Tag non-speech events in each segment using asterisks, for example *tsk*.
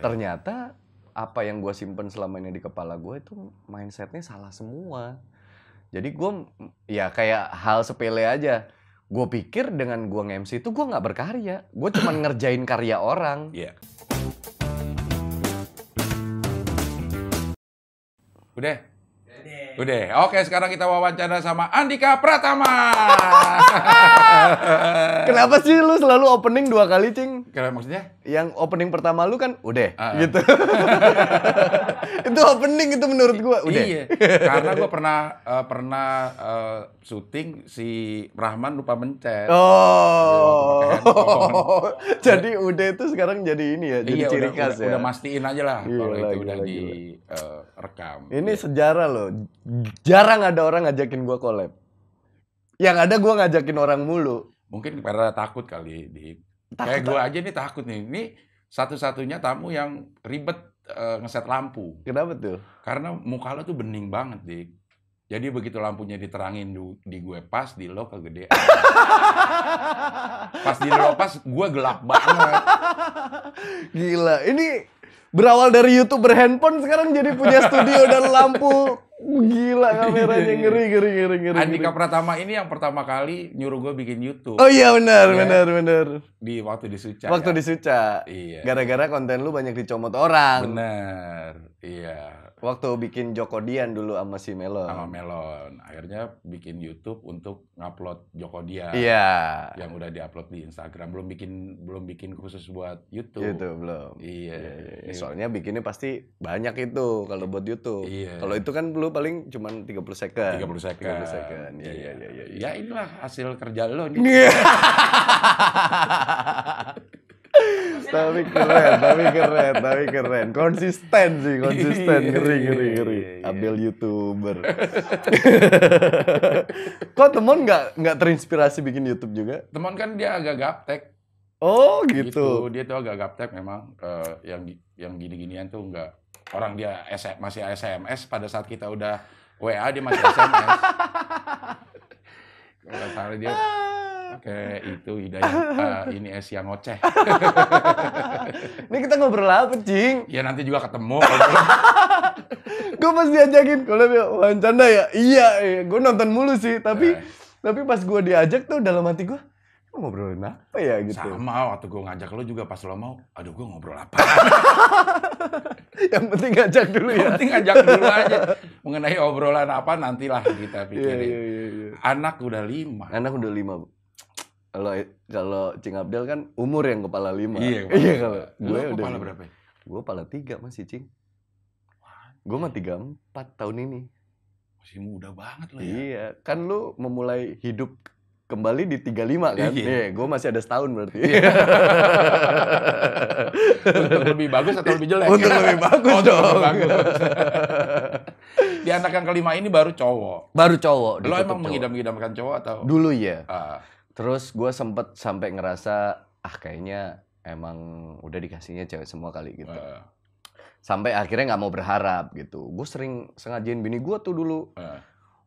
ternyata apa yang gue simpen selama ini di kepala gue itu mindsetnya salah semua jadi gue ya kayak hal sepele aja gue pikir dengan gue nge-MC itu gue nggak berkarya gue cuma *coughs* ngerjain karya orang yeah. Iya. udah Udah, oke sekarang kita wawancara sama Andika Pratama. *laughs* Kenapa sih lu selalu opening dua kali, Cing? Kira maksudnya? Yang opening pertama lu kan udah uh. gitu. *laughs* itu opening itu menurut gua udah. Iya. Karena gua pernah uh, pernah uh, syuting si Rahman lupa mencet. Oh. oh. *laughs* jadi udah itu sekarang jadi ini ya, jadi iya, ciri udah, khas udah, ya. Udah mastiin aja lah kalau itu gila, udah gila. di uh, eh, rekam. Ini ya. sejarah loh. Jarang ada orang ngajakin gua collab. Yang ada gua ngajakin orang mulu. Mungkin karena takut kali di Takut, Kayak gue aja nih takut nih. Ini satu-satunya tamu yang ribet uh, ngeset lampu. Kenapa tuh? Karena muka lo tuh bening banget, Dik. Jadi begitu lampunya diterangin di, di gue pas, di lo kegedean. *laughs* pas di lo pas, gue gelap banget. Gila, ini berawal dari youtuber handphone sekarang jadi punya studio dan lampu Gila *laughs* kameranya ngeri ngeri ngeri ngeri. Andika Pratama ini yang pertama kali nyuruh gue bikin YouTube. Oh iya benar ya. benar benar. Di waktu di Suca. Waktu ya? di Suca. Iya. Gara-gara konten lu banyak dicomot orang. Benar. Iya. Waktu bikin Jokodian dulu sama si Melon. Sama Melon. Akhirnya bikin YouTube untuk ngupload Jokodian. Iya. Yang udah diupload di Instagram. Belum bikin belum bikin khusus buat YouTube. YouTube belum. Iya. iya, iya. iya. Soalnya bikinnya pasti banyak itu kalau buat YouTube. Iya. Kalau itu kan belum lu paling cuma 30 second. 30 second. 30 second. Ya, iya. ya, ya, ya, ya. ya inilah hasil kerja lo iya. tapi keren, tapi keren, tapi keren. Konsisten sih, konsisten. Iya, ngeri, ngeri, ngeri. Ambil YouTuber. *laughs* Kok temen nggak nggak terinspirasi bikin YouTube juga? Temen kan dia agak gaptek. Oh gitu. gitu. Dia tuh agak gaptek memang uh, yang yang gini-ginian tuh nggak orang dia SM, masih SMS pada saat kita udah WA dia masih SMS. *laughs* Kalau salah dia pakai ah. itu hidayah eh, uh, ini es yang ngoceh. *laughs* ini kita ngobrol apa, Cing? Ya nanti juga ketemu. *laughs* gue pasti ajakin kalau bilang wawancara ya, iya, iya. Eh, gue nonton mulu sih, tapi eh. tapi pas gue diajak tuh dalam hati gue, ngobrolin apa ya gitu. Sama waktu gue ngajak lo juga pas lo mau, aduh gue ngobrol apa. *laughs* yang penting ngajak dulu ya. Yang penting ngajak dulu aja. Mengenai obrolan apa nantilah kita iya, pikirin. Yeah, yeah, yeah, Anak udah lima. Anak udah lima. Kalau kalau Cing Abdel kan umur yang kepala lima. Iya, *laughs* iya kepala. iya kalau gue udah kepala berapa? Gue kepala tiga masih Cing. Gue mah tiga empat tahun ini. Masih muda banget loh. ya. Iya, kan lo memulai hidup kembali di 35 kan. Iya, yeah, gue masih ada setahun berarti. Yeah. *laughs* Untuk lebih bagus atau lebih jelek? Untuk lebih bagus dong. Lebih bagus. *laughs* di anak yang kelima ini baru cowok. Baru cowok. Lo emang mengidam-idamkan cowok atau? Dulu ya. Uh. Terus gue sempet sampai ngerasa ah kayaknya emang udah dikasihnya cewek semua kali gitu. Uh. Sampai akhirnya nggak mau berharap gitu. Gue sering sengajain bini gue tuh dulu. Uh.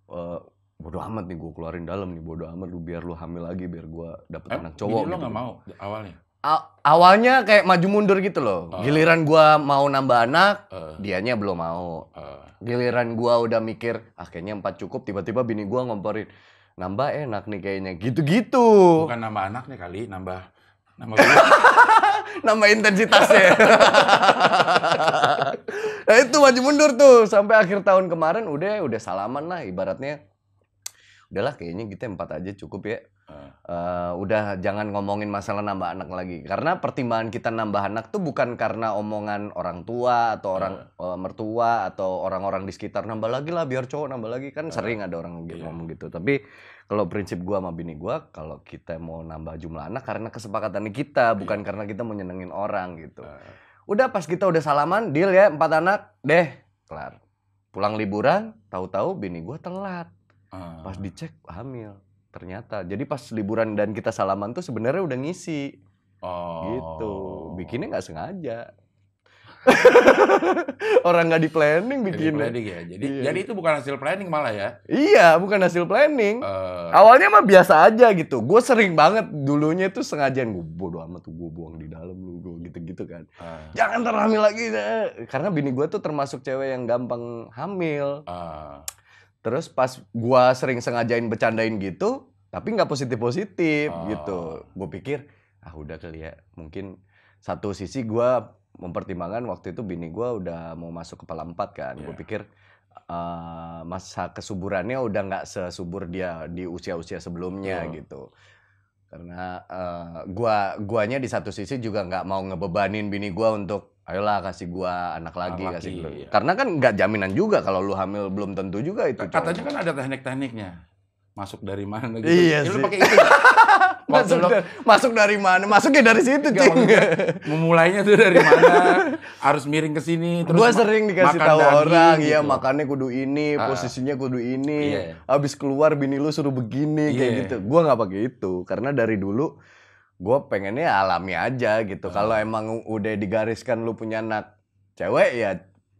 Uh, Bodo amat nih gue keluarin dalam nih bodo amat lu biar lu hamil lagi biar gue dapet eh, anak cowok gitu. lo gak mau awalnya A awalnya kayak maju mundur gitu loh uh. giliran gue mau nambah anak uh. dianya belum mau uh. giliran gue udah mikir ah, akhirnya empat cukup tiba-tiba bini gue ngomporin nambah enak nih kayaknya gitu-gitu bukan nambah anak nih kali nambah nambah *laughs* nambah intensitasnya nah itu maju mundur tuh sampai akhir tahun kemarin udah udah salaman lah ibaratnya udahlah kayaknya kita empat aja cukup ya. Uh. Uh, udah jangan ngomongin masalah nambah anak lagi. Karena pertimbangan kita nambah anak tuh bukan karena omongan orang tua atau orang uh. Uh, mertua atau orang-orang di sekitar nambah lagi lah biar cowok nambah lagi kan uh. sering ada orang yeah. Iya. ngomong gitu. Tapi kalau prinsip gua sama bini gua kalau kita mau nambah jumlah anak karena kesepakatan kita bukan iya. karena kita mau nyenengin orang gitu. Uh. Udah pas kita udah salaman, deal ya empat anak, deh, kelar. Pulang liburan, tahu-tahu bini gua telat. Hmm. Pas ah. dicek hamil ternyata. Jadi pas liburan dan kita salaman tuh sebenarnya udah ngisi. Gitu. Oh. Gitu. Bikinnya nggak sengaja. *laughs* Orang nggak di planning bikinnya Planning ya. Jadi iya. jadi itu bukan hasil planning malah ya. Iya, bukan hasil planning. Uh. Awalnya mah biasa aja gitu. Gue sering banget dulunya itu sengaja gue bodo amat tuh gue buang di dalam lu gue gitu-gitu kan. Uh. Jangan terhamil lagi deh. Karena bini gue tuh termasuk cewek yang gampang hamil. Uh. Terus pas gua sering sengajain bercandain gitu, tapi nggak positif-positif oh. gitu. Gue pikir ah udah kali ya. Mungkin satu sisi gua mempertimbangkan waktu itu bini gua udah mau masuk kepala empat kan. Yeah. Gue iya. pikir uh, masa kesuburannya udah nggak sesubur dia di usia-usia sebelumnya yeah. gitu karena uh, gua guanya di satu sisi juga nggak mau ngebebanin bini gua untuk ayolah kasih gua anak lagi anak kasih gua. Iya. karena kan nggak jaminan juga kalau lu hamil belum tentu juga itu katanya cowok. kan ada teknik-tekniknya masuk dari mana gitu iya ya, sih. pakai itu *laughs* masuk, dari, masuk dari mana masuknya dari situ Gak, memulainya tuh dari mana harus miring ke sini terus gua sering dikasih tahu orang iya, gitu. ya makannya kudu ini uh, posisinya kudu ini iya. abis keluar bini lu suruh begini iya. kayak gitu gua nggak pakai itu karena dari dulu gue pengennya alami aja gitu. Hmm. Kalau ah. emang udah digariskan lu punya anak cewek ya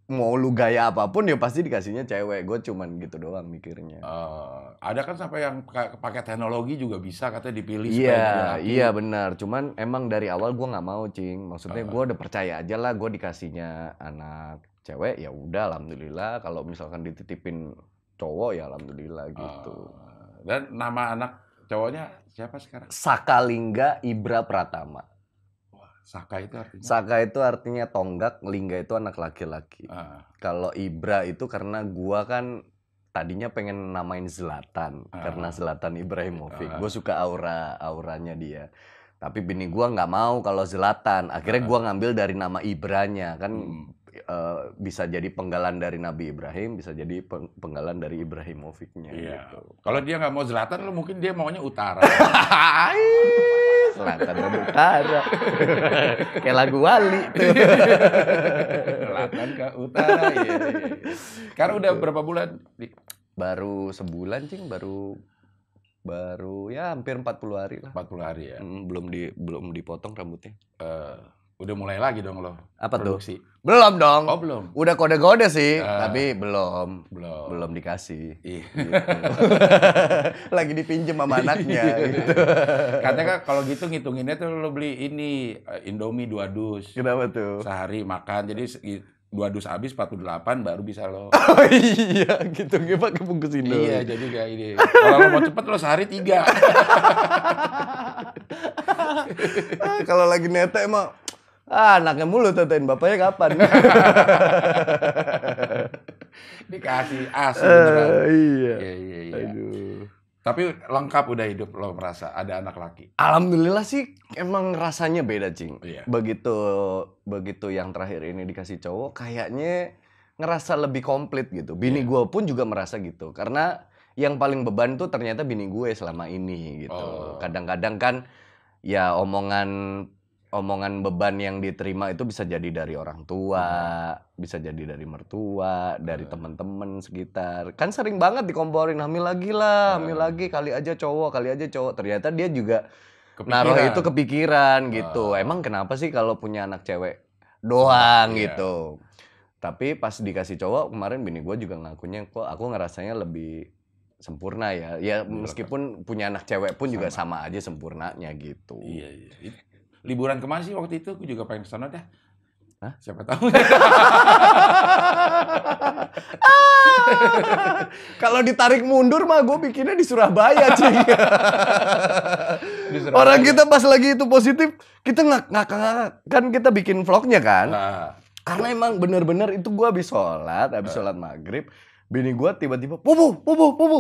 mau lu gaya apapun ya pasti dikasihnya cewek. Gue cuman gitu doang mikirnya. Uh, ada kan sampai yang pakai teknologi juga bisa katanya dipilih yeah, Iya, iya benar. Cuman emang dari awal gue nggak mau, Cing. Maksudnya ah. gue udah percaya aja lah gue dikasihnya anak cewek ya udah alhamdulillah kalau misalkan dititipin cowok ya alhamdulillah gitu. Uh, dan nama anak Cowoknya siapa sekarang? Saka Lingga Ibra Pratama. Saka itu artinya? Saka itu artinya tonggak, lingga itu anak laki-laki. Uh. Kalau Ibra itu karena gua kan tadinya pengen namain Zlatan uh. karena Zlatan Ibrahimovic. Uh. Ah. Gue suka aura auranya dia. Tapi bini gua nggak mau kalau Zlatan. Akhirnya gua ngambil dari nama Ibranya kan hmm uh, bisa jadi penggalan dari Nabi Ibrahim, bisa jadi penggalan dari Ibrahimovicnya. Iya. Gitu. Kalau dia nggak mau selatan, lo mungkin dia maunya utara. selatan *laughs* dan utara. *laughs* Kayak lagu Wali. selatan iya. ke utara. Iya, iya. iya. Karena udah gitu. berapa bulan? Baru sebulan, cing. Baru baru ya hampir 40 hari lah. 40 hari ya. Hmm, belum di belum dipotong rambutnya. Uh, Udah mulai lagi dong lo. Apa produksi. tuh? Belum dong. Oh, belum. Udah kode-kode sih, uh, tapi belum. Belum. Belum dikasih. Iya. Gitu. *laughs* lagi dipinjem sama anaknya iya. gitu. Katanya kan kalau gitu ngitunginnya tuh lo beli ini eh, Indomie dua dus. Kenapa tuh? Sehari makan. Jadi dua dus habis 48 baru bisa lo. *laughs* Oh iya, gitu gue pakai bungkus Indo. Iya, jadi kayak ini. Kalau mau cepet lo sehari tiga. *laughs* Ah, kalau lagi nete emang Ah, anaknya mulu tentuin bapaknya kapan. *laughs* Dikasih as Uh, iya. Iya, iya, iya. Aduh. Tapi lengkap udah hidup lo merasa ada anak laki. Alhamdulillah sih emang rasanya beda, Cing. Iya. Begitu begitu yang terakhir ini dikasih cowok kayaknya ngerasa lebih komplit gitu. Bini iya. gue pun juga merasa gitu karena yang paling beban tuh ternyata bini gue selama ini gitu. Oh. Kadang-kadang oh. Kadang -kadang kan ya omongan omongan beban yang diterima itu bisa jadi dari orang tua, hmm. bisa jadi dari mertua, dari teman-teman sekitar. Kan sering banget dikomporin hamil lagi lah, hamil lagi kali aja cowok, kali aja cowok. Ternyata dia juga kepikiran. naruh itu kepikiran gitu. Ah. Emang kenapa sih kalau punya anak cewek doang hmm, gitu. Yeah. Tapi pas dikasih cowok kemarin bini gue juga ngakunya kok aku ngerasanya lebih sempurna ya. Ya meskipun punya anak cewek pun sama. juga sama aja sempurnanya gitu. Iya, iya liburan kemana sih waktu itu? Gue juga pengen sana dah. Hah? Siapa tahu. *laughs* kalau ditarik mundur mah gue bikinnya di Surabaya, cuy. *laughs* Orang kita pas lagi itu positif, kita nggak ngak, kan kita bikin vlognya kan. Nah. Karena emang bener-bener itu gue habis sholat, habis nah. sholat maghrib, bini gue tiba-tiba, pupu, pupu, pupu.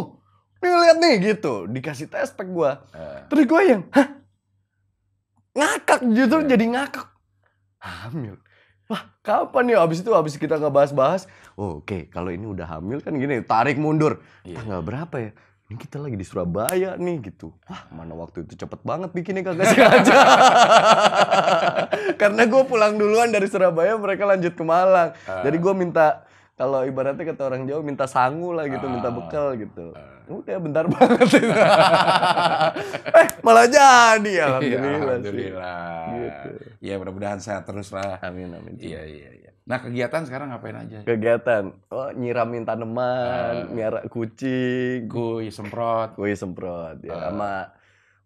Nih lihat nih gitu, dikasih tespek gue. Nah. Terus gue yang, hah ngakak justru iya. jadi ngakak hamil Wah, kapan ya abis itu abis kita nggak bahas-bahas. Oh, Oke, okay. kalau ini udah hamil kan gini, tarik mundur. Yeah. Tanggal berapa ya? Ini kita lagi di Surabaya nih gitu. Wah, mana waktu itu cepet banget bikinnya kagak sengaja. *laughs* Karena gue pulang duluan dari Surabaya, mereka lanjut ke Malang. Uh. Jadi gue minta kalau ibaratnya kata orang Jawa minta sanggul lah gitu, uh. minta ah. bekal gitu. Uh udah bentar *laughs* banget itu. eh malah jadi Ya, alhamdulillah. alhamdulillah. Gitu. Ya mudah-mudahan sehat terus lah. Amin amin. Iya iya iya. Nah kegiatan sekarang ngapain aja? Kegiatan, oh nyiramin tanaman, uh, miara kucing, kui semprot, kui semprot, ya uh, sama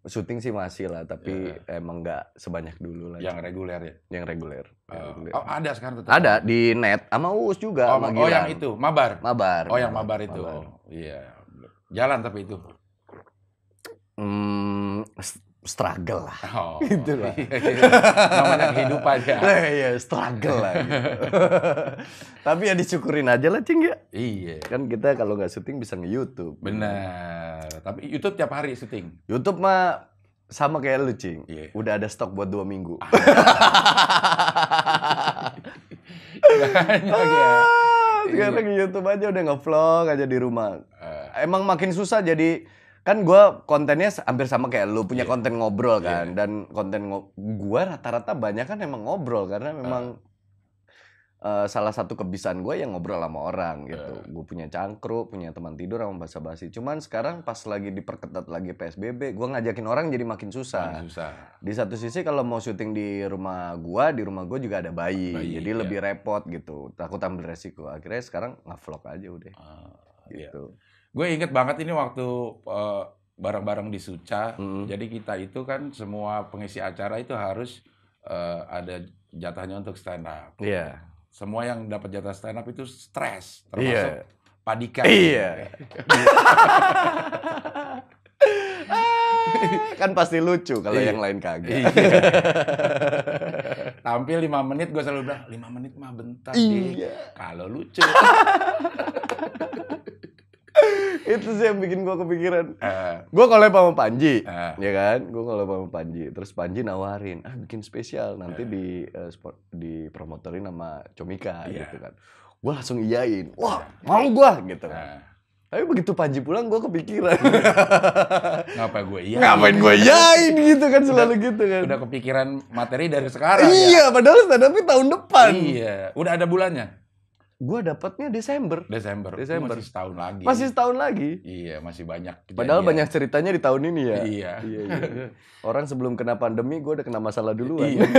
syuting sih masih lah, tapi yeah. emang nggak sebanyak dulu lah. Yang reguler ya? Yang reguler. Uh, Oh ada sekarang tetap? Ada di net, sama us juga. Oh, sama oh yang itu, mabar. Mabar. Oh yang mabar itu. Mabar. Oh, iya. Jalan tapi itu. Hmm, struggle lah. *laughs* Oh, *laughs* gitu lah. Iya, iya. Namanya hidup aja. Ya. Nah, iya, struggle lah. Gitu. *laughs* Tapi ya disyukurin aja lah, Cing ya. Iya. Kan kita kalau nggak syuting bisa nge-YouTube. Benar. Tapi YouTube tiap hari syuting. YouTube mah sama kayak lu, Cing. Iya. Udah ada stok buat dua minggu. Ah. Banyak ya. ah. Iya. sekarang YouTube aja udah ngevlog aja di rumah. Uh. Emang makin susah jadi kan gue kontennya hampir sama kayak lu punya yeah. konten ngobrol kan yeah. dan konten gue rata-rata banyak kan emang ngobrol karena memang uh uh, salah satu kebiasaan gue yang ngobrol sama orang gitu. Uh. Gue punya cangkruk, punya teman tidur sama bahasa basi Cuman sekarang pas lagi diperketat lagi PSBB, gue ngajakin orang jadi makin susah. Makin susah. Di satu sisi kalau mau syuting di rumah gue, di rumah gue juga ada bayi, bayi jadi iya. lebih repot gitu. Takut ambil resiko. Akhirnya sekarang ngevlog aja udah. Uh, gitu. Iya. Gue inget banget ini waktu uh, bareng-bareng di Suca. Hmm. Jadi kita itu kan semua pengisi acara itu harus uh, ada jatahnya untuk stand up. Iya. Yeah semua yang dapat jatah stand up itu stres termasuk yeah. Padika. Iya. iya. *laughs* kan pasti lucu kalau iya. yang lain kagak. Iya. *laughs* Tampil lima menit gue selalu bilang lima menit mah bentar iya. Kalau lucu. *laughs* *laughs* itu sih yang bikin gue kepikiran. Uh. Eh. Gue kalau sama Panji, uh. ya kan? Gue kalau sama Panji, terus Panji nawarin, ah bikin spesial nanti uh. di uh, eh. sport, promotorin sama Comika yeah. gitu kan. Gue langsung iyain, wah iya. mau gue gitu kan. Uh. Tapi begitu Panji pulang, gue kepikiran. Ngapa gue iya *laughs* Ngapain gue iyain gitu kan selalu udah, gitu kan. Udah kepikiran materi dari sekarang. Iya, ya? padahal stand up tahun depan. Iya, udah ada bulannya gue dapetnya Desember. Desember. Desember. Masih setahun lagi. Masih setahun lagi. Iya, masih banyak. Kejadian. Padahal banyak ceritanya di tahun ini ya. Iya. iya, iya. Orang sebelum kena pandemi, gue udah kena masalah duluan. Iya. *laughs*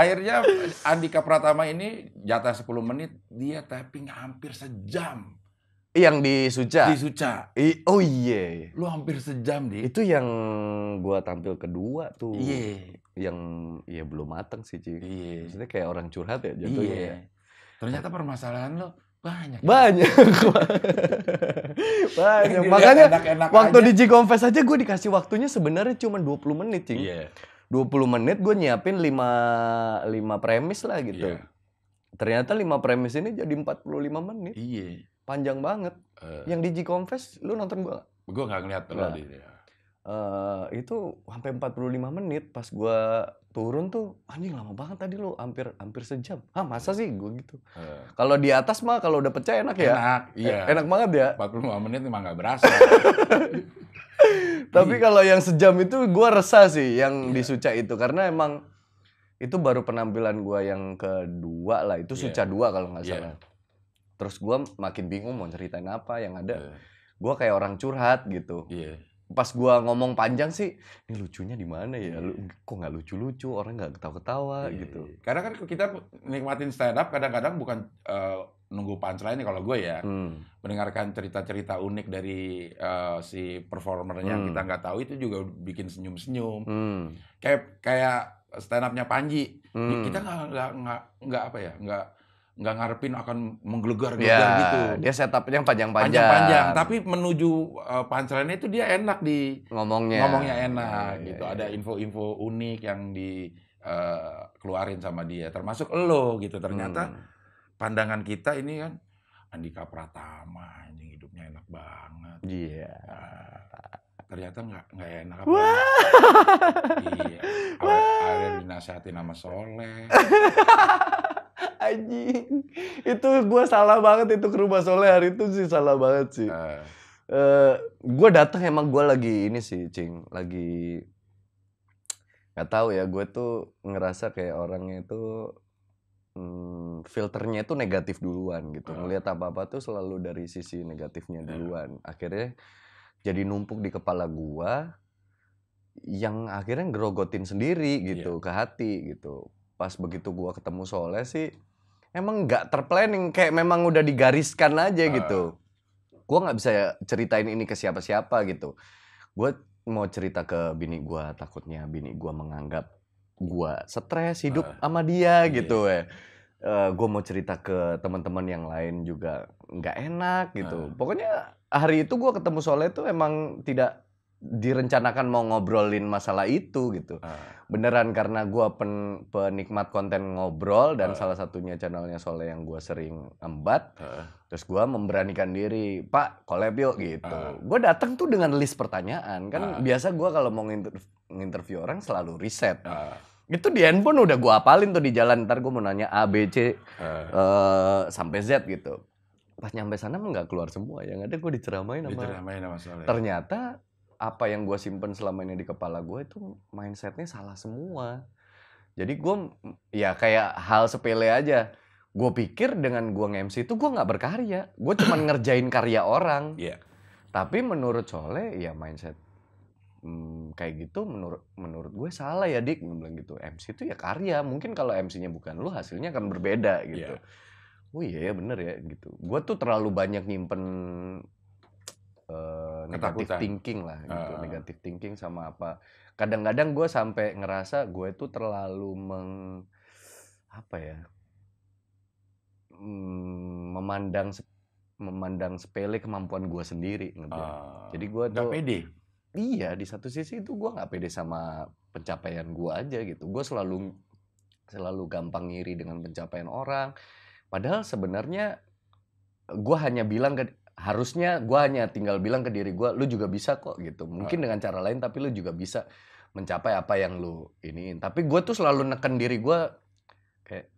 Akhirnya Andika Pratama ini jatah 10 menit, dia tapping hampir sejam. Yang di Suca? Di Suca. I, oh iya. Yeah. Lu hampir sejam, Di. Itu yang gua tampil kedua tuh. Iya. Yeah yang ya belum mateng sih cuy. Iya. Maksudnya kayak orang curhat ya jatuhnya. Iya. Ya. Ternyata permasalahan lo banyak. Banyak. *laughs* banyak. Makanya waktu di G-Confess aja gue dikasih waktunya sebenarnya cuma 20 menit, Cing. Iya. Dua 20 menit gue nyiapin 5 5 premis lah gitu. Iya. Ternyata 5 premis ini jadi 45 menit. Iya. Panjang banget. Uh, Yang di G-Confess lu nonton gua? Gue gak ngeliat nah. tadi. Ya uh, itu sampai 45 menit pas gua turun tuh anjing lama banget tadi lo hampir hampir sejam ah masa sih gua gitu uh. kalau di atas mah kalau udah pecah enak ya enak e, iya enak banget ya 45 menit emang nggak berasa *laughs* tapi iya. kalau yang sejam itu gua resah sih yang yeah. di itu karena emang itu baru penampilan gua yang kedua lah itu iya. Suca yeah. dua kalau nggak iya. salah yeah. terus gua makin bingung mau ceritain apa yang ada yeah. gue kayak orang curhat gitu yeah pas gua ngomong panjang sih ini lucunya di mana ya lu iya. kok nggak lucu lucu orang nggak ketawa ketawa iya, yeah. gitu iya, karena kan kita nikmatin stand up kadang-kadang bukan uh, nunggu punchline ini kalau gue ya hmm. mendengarkan cerita-cerita unik dari uh, si performernya hmm. yang kita hmm. nggak tahu itu juga bikin senyum-senyum hmm. kayak kayak stand upnya Panji hmm. kita nggak nggak nggak apa ya nggak nggak ngarepin akan menggelegar-gelegar ya, gitu. Dia setupnya panjang-panjang. Panjang-panjang, tapi menuju uh, e, pancelannya itu dia enak di ngomongnya. Ngomongnya enak ya, ya gitu. Ya, ya. Ada info-info unik yang di uh, keluarin sama dia, termasuk lo gitu. Ternyata hmm. pandangan kita ini kan Andika Pratama anjing hidupnya enak banget. Iya. Yeah. Uh, ternyata nggak nggak enak apa Wah. iya akhirnya dinasehati sama soleh *laughs* *laughs* anjing itu gue salah banget itu ke rumah soleh hari itu sih salah banget sih uh. Eh. Uh, eh, gue datang emang gue lagi ini sih cing lagi nggak tahu ya gue tuh ngerasa kayak orangnya itu hmm, filternya itu negatif duluan gitu uh. Ah. apa apa tuh selalu dari sisi negatifnya iya. duluan akhirnya jadi numpuk di kepala gue yang akhirnya ngerogotin sendiri gitu yeah. ke hati gitu pas begitu gua ketemu Soleh sih emang nggak terplanning kayak memang udah digariskan aja uh. gitu gua nggak bisa ceritain ini ke siapa-siapa gitu gua mau cerita ke bini gua takutnya bini gua menganggap gua stres hidup uh. sama dia yeah. gitu ya Uh, eh, gue mau cerita ke teman-teman yang lain juga nggak enak gitu. Uh. Pokoknya hari itu gue ketemu Soleh tuh emang tidak direncanakan mau ngobrolin masalah itu gitu. Uh. Beneran karena gua pen, penikmat konten ngobrol dan uh. salah satunya channelnya Sole yang gua sering embat. Uh. Terus gua memberanikan diri, Pak, collab yuk gitu. Uh. Gue datang tuh dengan list pertanyaan. Kan uh. biasa gua kalau mau nginterview, orang selalu riset. Uh. Itu di handphone udah gua apalin tuh di jalan. Ntar gua mau nanya A, B, C, uh. Uh, sampai Z gitu. Pas nyampe sana nggak keluar semua. Yang ada gue diceramain sama... Diceramain sama Ternyata apa yang gue simpen selama ini di kepala gue itu mindsetnya salah semua jadi gue ya kayak hal sepele aja gue pikir dengan gue nge-MC itu gue gak berkarya gue cuma *coughs* ngerjain karya orang yeah. tapi menurut Soleh ya mindset hmm, kayak gitu menurut menurut gue salah ya dik gue bilang gitu MC itu ya karya mungkin kalau MC-nya bukan lu hasilnya akan berbeda gitu yeah. oh iya ya bener ya gitu gue tuh terlalu banyak nyimpen Eh, negatif thinking lah gitu uh. negatif thinking sama apa kadang-kadang gue sampai ngerasa gue itu terlalu meng apa ya mm, memandang memandang sepele kemampuan gue sendiri uh, jadi gue tuh pede iya di satu sisi itu gue nggak pede sama pencapaian gue aja gitu gue selalu selalu gampang ngiri dengan pencapaian orang padahal sebenarnya gue hanya bilang ke harusnya gue hanya tinggal bilang ke diri gue lu juga bisa kok gitu mungkin ah. dengan cara lain tapi lu juga bisa mencapai apa yang lu iniin tapi gue tuh selalu neken diri gue kayak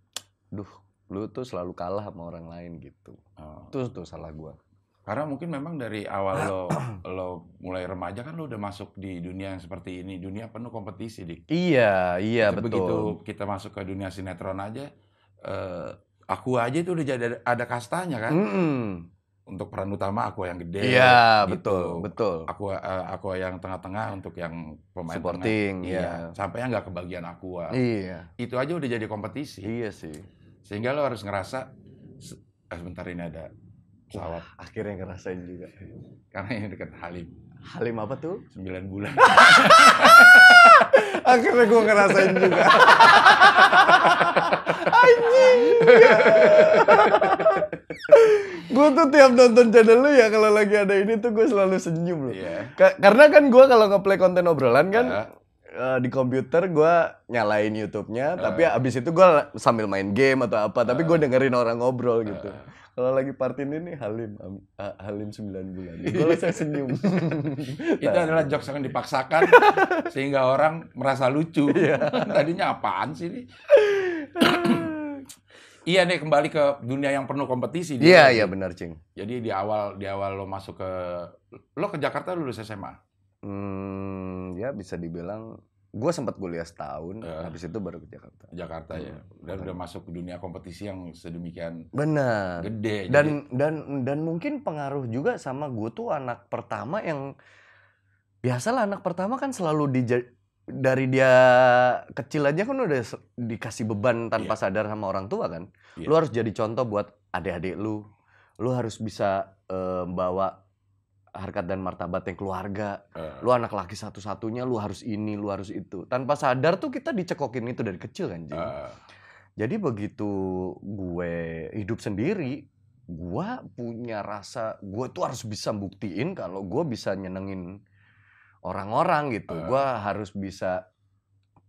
duh lu tuh selalu kalah sama orang lain gitu oh. itu tuh salah gue karena mungkin memang dari awal lo *clears throat* lo mulai remaja kan lo udah masuk di dunia yang seperti ini dunia penuh kompetisi dik iya iya begitu, betul begitu kita masuk ke dunia sinetron aja eh, aku aja itu udah ada kastanya kan mm -mm untuk peran utama aku yang gede. Iya, gitu. betul, betul. Aku eh, aku yang tengah-tengah untuk yang pemain supporting. Iya. iya. Sampai yang nggak kebagian aku. Ah. Iya. Itu aja udah jadi kompetisi. Iya sih. Sehingga lo harus ngerasa eh, sebentar ini ada pesawat. Wah, akhirnya ngerasain juga. Karena ini dekat Halim. Halim apa tuh? Sembilan bulan. *laughs* akhirnya gue ngerasain juga. *laughs* Anjing. Iya gue tuh tiap nonton channel lu ya kalau lagi ada ini tuh gue selalu senyum loh. Yeah. Ka karena kan gue kalau ngeplay konten obrolan kan uh. Uh, di komputer gue nyalain YouTube-nya, uh. tapi abis itu gue sambil main game atau apa, tapi gue iya. dengerin orang ngobrol gitu. Uh kalau lagi partin ini nih Halim Halim sembilan bulan. Gue saya senyum. *laughs* Itu nah. adalah jokes yang dipaksakan *laughs* sehingga orang merasa lucu. *laughs* Tadinya apaan sih ini? Iya nih kembali ke dunia yang penuh kompetisi. Iya iya benar cing. Jadi di awal di awal lo masuk ke lo ke Jakarta dulu lulus SMA. Hmm ya bisa dibilang gue sempat kuliah setahun, uh, habis itu baru ke Jakarta. Jakarta ya. hmm. ya, dan udah masuk ke dunia kompetisi yang sedemikian benar gede. Dan jadi... dan dan mungkin pengaruh juga sama gue tuh anak pertama yang biasalah anak pertama kan selalu di dari dia kecil aja kan udah dikasih beban tanpa yeah. sadar sama orang tua kan. Yeah. Lu harus jadi contoh buat adik-adik lu. Lu harus bisa uh, bawa harkat dan martabat yang keluarga. Uh. Lu anak laki satu-satunya, lu harus ini, lu harus itu. Tanpa sadar tuh kita dicekokin itu dari kecil kan, Jim. Uh. Jadi begitu gue hidup sendiri, gue punya rasa gue tuh harus bisa buktiin kalau gue bisa nyenengin orang-orang gitu. Uh. Gue harus bisa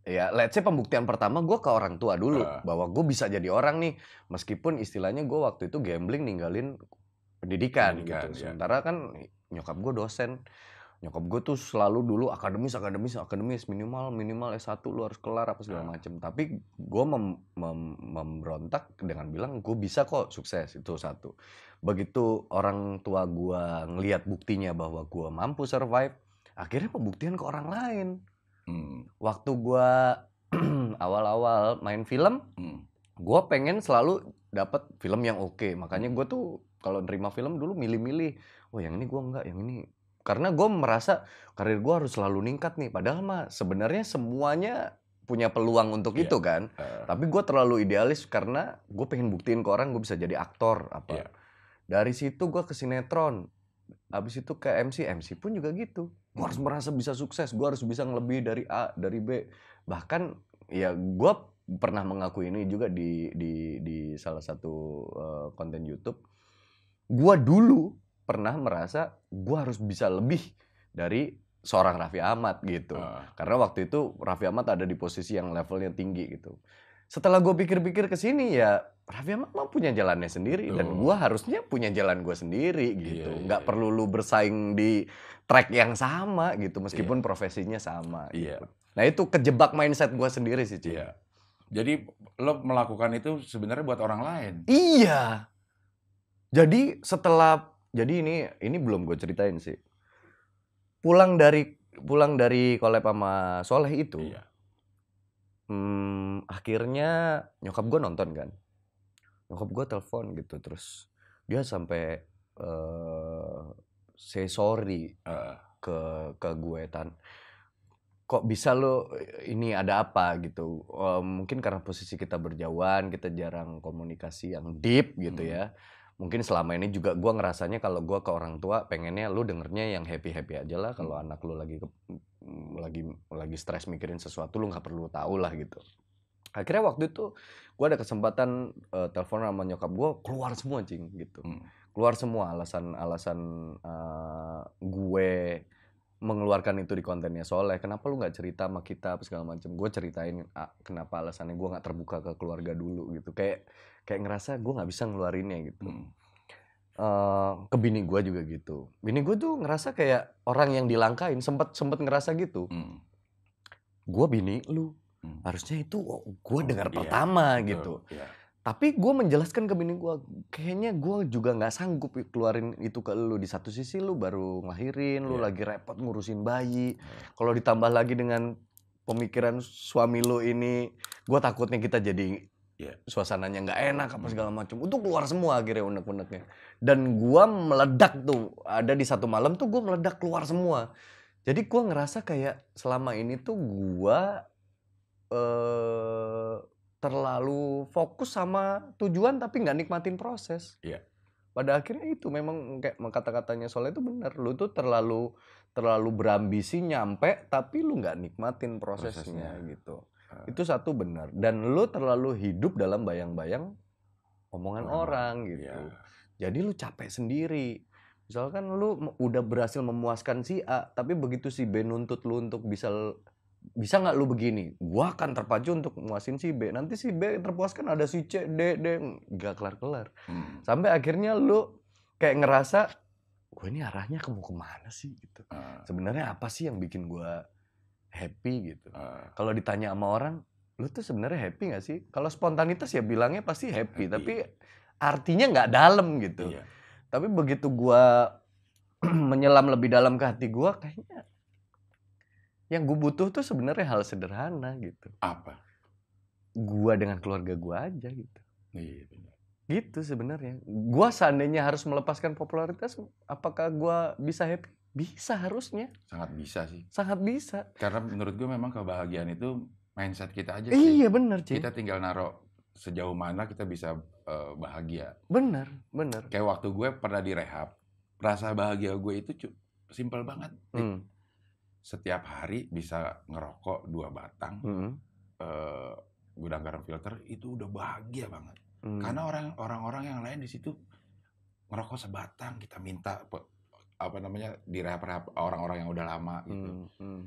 ya let's say pembuktian pertama gue ke orang tua dulu uh. bahwa gue bisa jadi orang nih meskipun istilahnya gue waktu itu gambling ninggalin pendidikan, gitu. pendidikan gitu. Sementara kan nyokap gue dosen nyokap gue tuh selalu dulu akademis akademis akademis minimal minimal S1 lu harus kelar apa segala macem tapi gue mem, mem, memberontak dengan bilang gue bisa kok sukses itu satu begitu orang tua gue ngeliat buktinya bahwa gue mampu survive akhirnya pembuktian ke orang lain hmm. waktu gue *clears throat* awal-awal main film hmm. gue pengen selalu dapat film yang oke okay. makanya gue tuh kalau nerima film dulu milih-milih oh yang ini gue enggak yang ini karena gue merasa karir gue harus selalu ningkat nih padahal mah sebenarnya semuanya punya peluang untuk yeah. itu kan uh. tapi gue terlalu idealis karena gue pengen buktiin ke orang gue bisa jadi aktor apa yeah. dari situ gue ke sinetron Habis itu ke MC, MC pun juga gitu. Gue harus merasa bisa sukses, gue harus bisa lebih dari A, dari B. Bahkan ya gue pernah mengaku ini juga di di di salah satu eh, konten YouTube. Gue dulu pernah merasa gue harus bisa lebih dari seorang Raffi Ahmad gitu. Uh. Karena waktu itu Raffi Ahmad ada di posisi yang levelnya tinggi gitu. Setelah gue pikir-pikir ke sini ya Raffi emang punya jalannya sendiri Tuh. dan gue harusnya punya jalan gue sendiri iya, gitu. Iya, nggak iya, perlu lu bersaing di track yang sama gitu iya. meskipun iya. profesinya sama. Iya. Gitu. Nah itu kejebak mindset gue sendiri sih, Cik. Iya. Jadi lo melakukan itu sebenarnya buat orang lain. Iya. Jadi setelah jadi ini ini belum gue ceritain sih. Pulang dari pulang dari kolep sama Soleh itu. Iya. Hmm, akhirnya nyokap gue nonton kan nyokap gue telepon gitu terus dia sampai uh, say sorry uh. ke ke gue ya, tan kok bisa lo ini ada apa gitu uh, mungkin karena posisi kita berjauhan kita jarang komunikasi yang deep gitu hmm. ya mungkin selama ini juga gue ngerasanya kalau gue ke orang tua pengennya lu dengernya yang happy happy aja lah kalau hmm. anak lu lagi lagi lagi stres mikirin sesuatu lu nggak perlu tahu lah gitu akhirnya waktu itu gue ada kesempatan uh, telepon sama nyokap gue keluar semua cing gitu hmm. keluar semua alasan-alasan uh, eh, gue mengeluarkan itu di kontennya soalnya kenapa lu nggak cerita sama kita apa segala macam gue ceritain ah, kenapa alasannya gue nggak terbuka ke keluarga dulu gitu kayak kayak ngerasa gue nggak bisa ngeluarinnya gitu hmm. uh, ke bini gue juga gitu bini gue tuh ngerasa kayak orang yang dilangkain sempet sempet ngerasa gitu hmm. gue bini lu Hmm. Harusnya itu oh, gue oh, dengar iya. pertama Betul. gitu. Iya. Tapi gue menjelaskan ke bini gue, kayaknya gue juga nggak sanggup keluarin itu ke lu. Di satu sisi lu baru ngelahirin, lu yeah. lagi repot ngurusin bayi. Yeah. Kalau ditambah lagi dengan pemikiran suami lu ini, gue takutnya kita jadi yeah. suasananya nggak enak apa hmm. segala macam itu keluar semua akhirnya unek-uneknya dan gua meledak tuh ada di satu malam tuh gua meledak keluar semua jadi gua ngerasa kayak selama ini tuh gua eh, terlalu fokus sama tujuan tapi nggak nikmatin proses. Iya. Pada akhirnya itu memang kayak kata-katanya soal itu benar. Lu tuh terlalu terlalu berambisi nyampe tapi lu nggak nikmatin prosesnya, prosesnya. gitu. Uh. Itu satu benar. Dan lu terlalu hidup dalam bayang-bayang omongan uh. orang gitu. Yeah. Jadi lu capek sendiri. Misalkan lu udah berhasil memuaskan si A, tapi begitu si B nuntut lu untuk bisa bisa nggak lu begini? Gua akan terpacu untuk nguasin si B. Nanti si B terpuaskan ada si C, D, D, Gak kelar-kelar. Hmm. Sampai akhirnya lu kayak ngerasa gue ini arahnya ke mau kemana sih gitu. Uh. Sebenarnya apa sih yang bikin gue happy gitu? Uh. Kalau ditanya sama orang, lu tuh sebenarnya happy gak sih? Kalau spontanitas ya bilangnya pasti happy, happy. tapi artinya nggak dalam gitu. Iya. Tapi begitu gue *clears throat* menyelam lebih dalam ke hati gue, kayaknya yang gue butuh tuh sebenarnya hal sederhana gitu apa gua dengan keluarga gua aja gitu iya benar gitu sebenarnya gua seandainya harus melepaskan popularitas apakah gua bisa happy bisa harusnya sangat bisa sih sangat bisa karena menurut gue memang kebahagiaan itu mindset kita aja sih. iya benar sih kita tinggal naruh sejauh mana kita bisa uh, bahagia benar benar kayak waktu gue pernah direhab rasa bahagia gue itu simpel banget hmm setiap hari bisa ngerokok dua batang hmm. uh, gudang garam filter itu udah bahagia banget hmm. karena orang orang-orang yang lain di situ ngerokok sebatang kita minta apa namanya di rehab-rehab orang-orang yang udah lama gitu hmm. Hmm.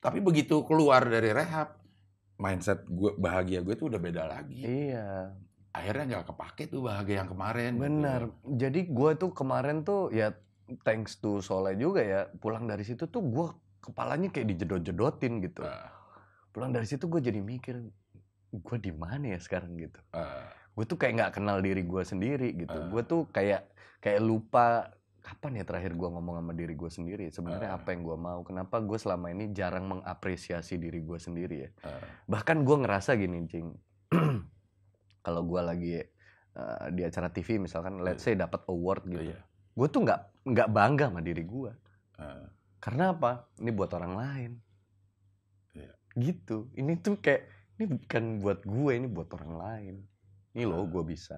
tapi begitu keluar dari rehab mindset gue bahagia gue tuh udah beda lagi iya akhirnya nggak kepake tuh bahagia yang kemarin gitu. benar gitu. jadi gue tuh kemarin tuh ya thanks to Soleh juga ya pulang dari situ tuh gue kepalanya kayak dijedot-jedotin gitu. Uh. Pulang dari situ gue jadi mikir, gue di mana ya sekarang gitu. Uh. Ah. Gue tuh kayak nggak kenal diri gue sendiri gitu. Uh. Ah. Gue tuh kayak kayak lupa kapan ya terakhir gue ngomong sama diri gue sendiri. Sebenarnya uh. apa yang gue mau? Kenapa gue selama ini jarang mengapresiasi diri gue sendiri ya? Uh. Bahkan gue ngerasa gini, cing. *clears throat* Kalau gue lagi uh, di acara TV misalkan, let's iya. say dapat award gitu, uh, yeah. gue tuh nggak nggak bangga sama diri gue. Uh karena apa? Ini buat orang lain. yeah. Gitu. Ini tuh kayak ini bukan buat gue, ini buat orang lain. Ini loh nah. gue bisa.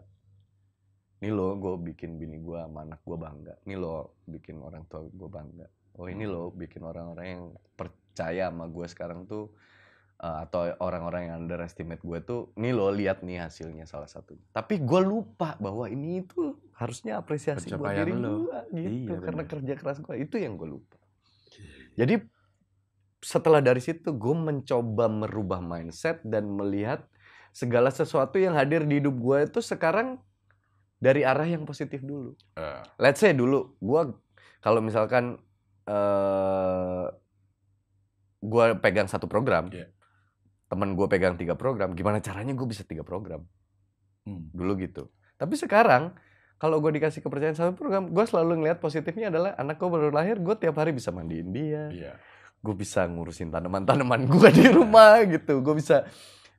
Ini loh gue bikin bini gue sama anak gue bangga. Ini loh bikin orang tua gue bangga. Oh ini loh hmm. bikin orang-orang yang percaya sama gue sekarang tuh uh, atau orang-orang yang underestimate gue tuh ini lo lihat nih hasilnya salah satu tapi gue lupa bahwa ini itu harusnya apresiasi buat diri gue gitu iya, karena kerja keras gue itu yang gue lupa jadi setelah dari situ gue mencoba merubah mindset dan melihat segala sesuatu yang hadir di hidup gue itu sekarang dari arah yang positif dulu. Uh. Let's say dulu gue kalau misalkan uh, eh, gue pegang satu program, yeah. teman gue pegang tiga program, gimana caranya gue bisa tiga program? Hmm. Dulu gitu. Tapi sekarang kalau gue dikasih kepercayaan sama program, gue selalu ngeliat positifnya adalah anak gue baru lahir, gue tiap hari bisa mandiin dia. Iya. Gue bisa ngurusin tanaman-tanaman gue di rumah gitu. Gue bisa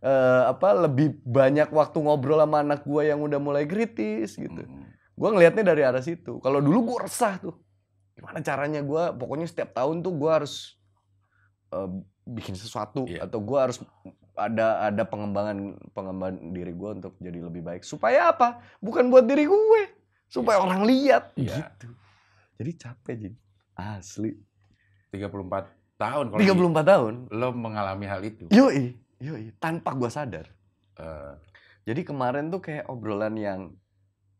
uh, apa lebih banyak waktu ngobrol sama anak gue yang udah mulai kritis gitu. Mm. Gue ngelihatnya dari arah situ. Kalau dulu gue resah tuh. Gimana caranya gue, pokoknya setiap tahun tuh gue harus uh, bikin sesuatu iya. atau gue harus ada ada pengembangan pengembangan diri gue untuk jadi lebih baik supaya apa bukan buat diri gue supaya yes. Iya. orang lihat iya. gitu jadi capek jadi asli 34 tahun tiga puluh empat tahun lo mengalami hal itu yoi yoi tanpa gue sadar uh. jadi kemarin tuh kayak obrolan yang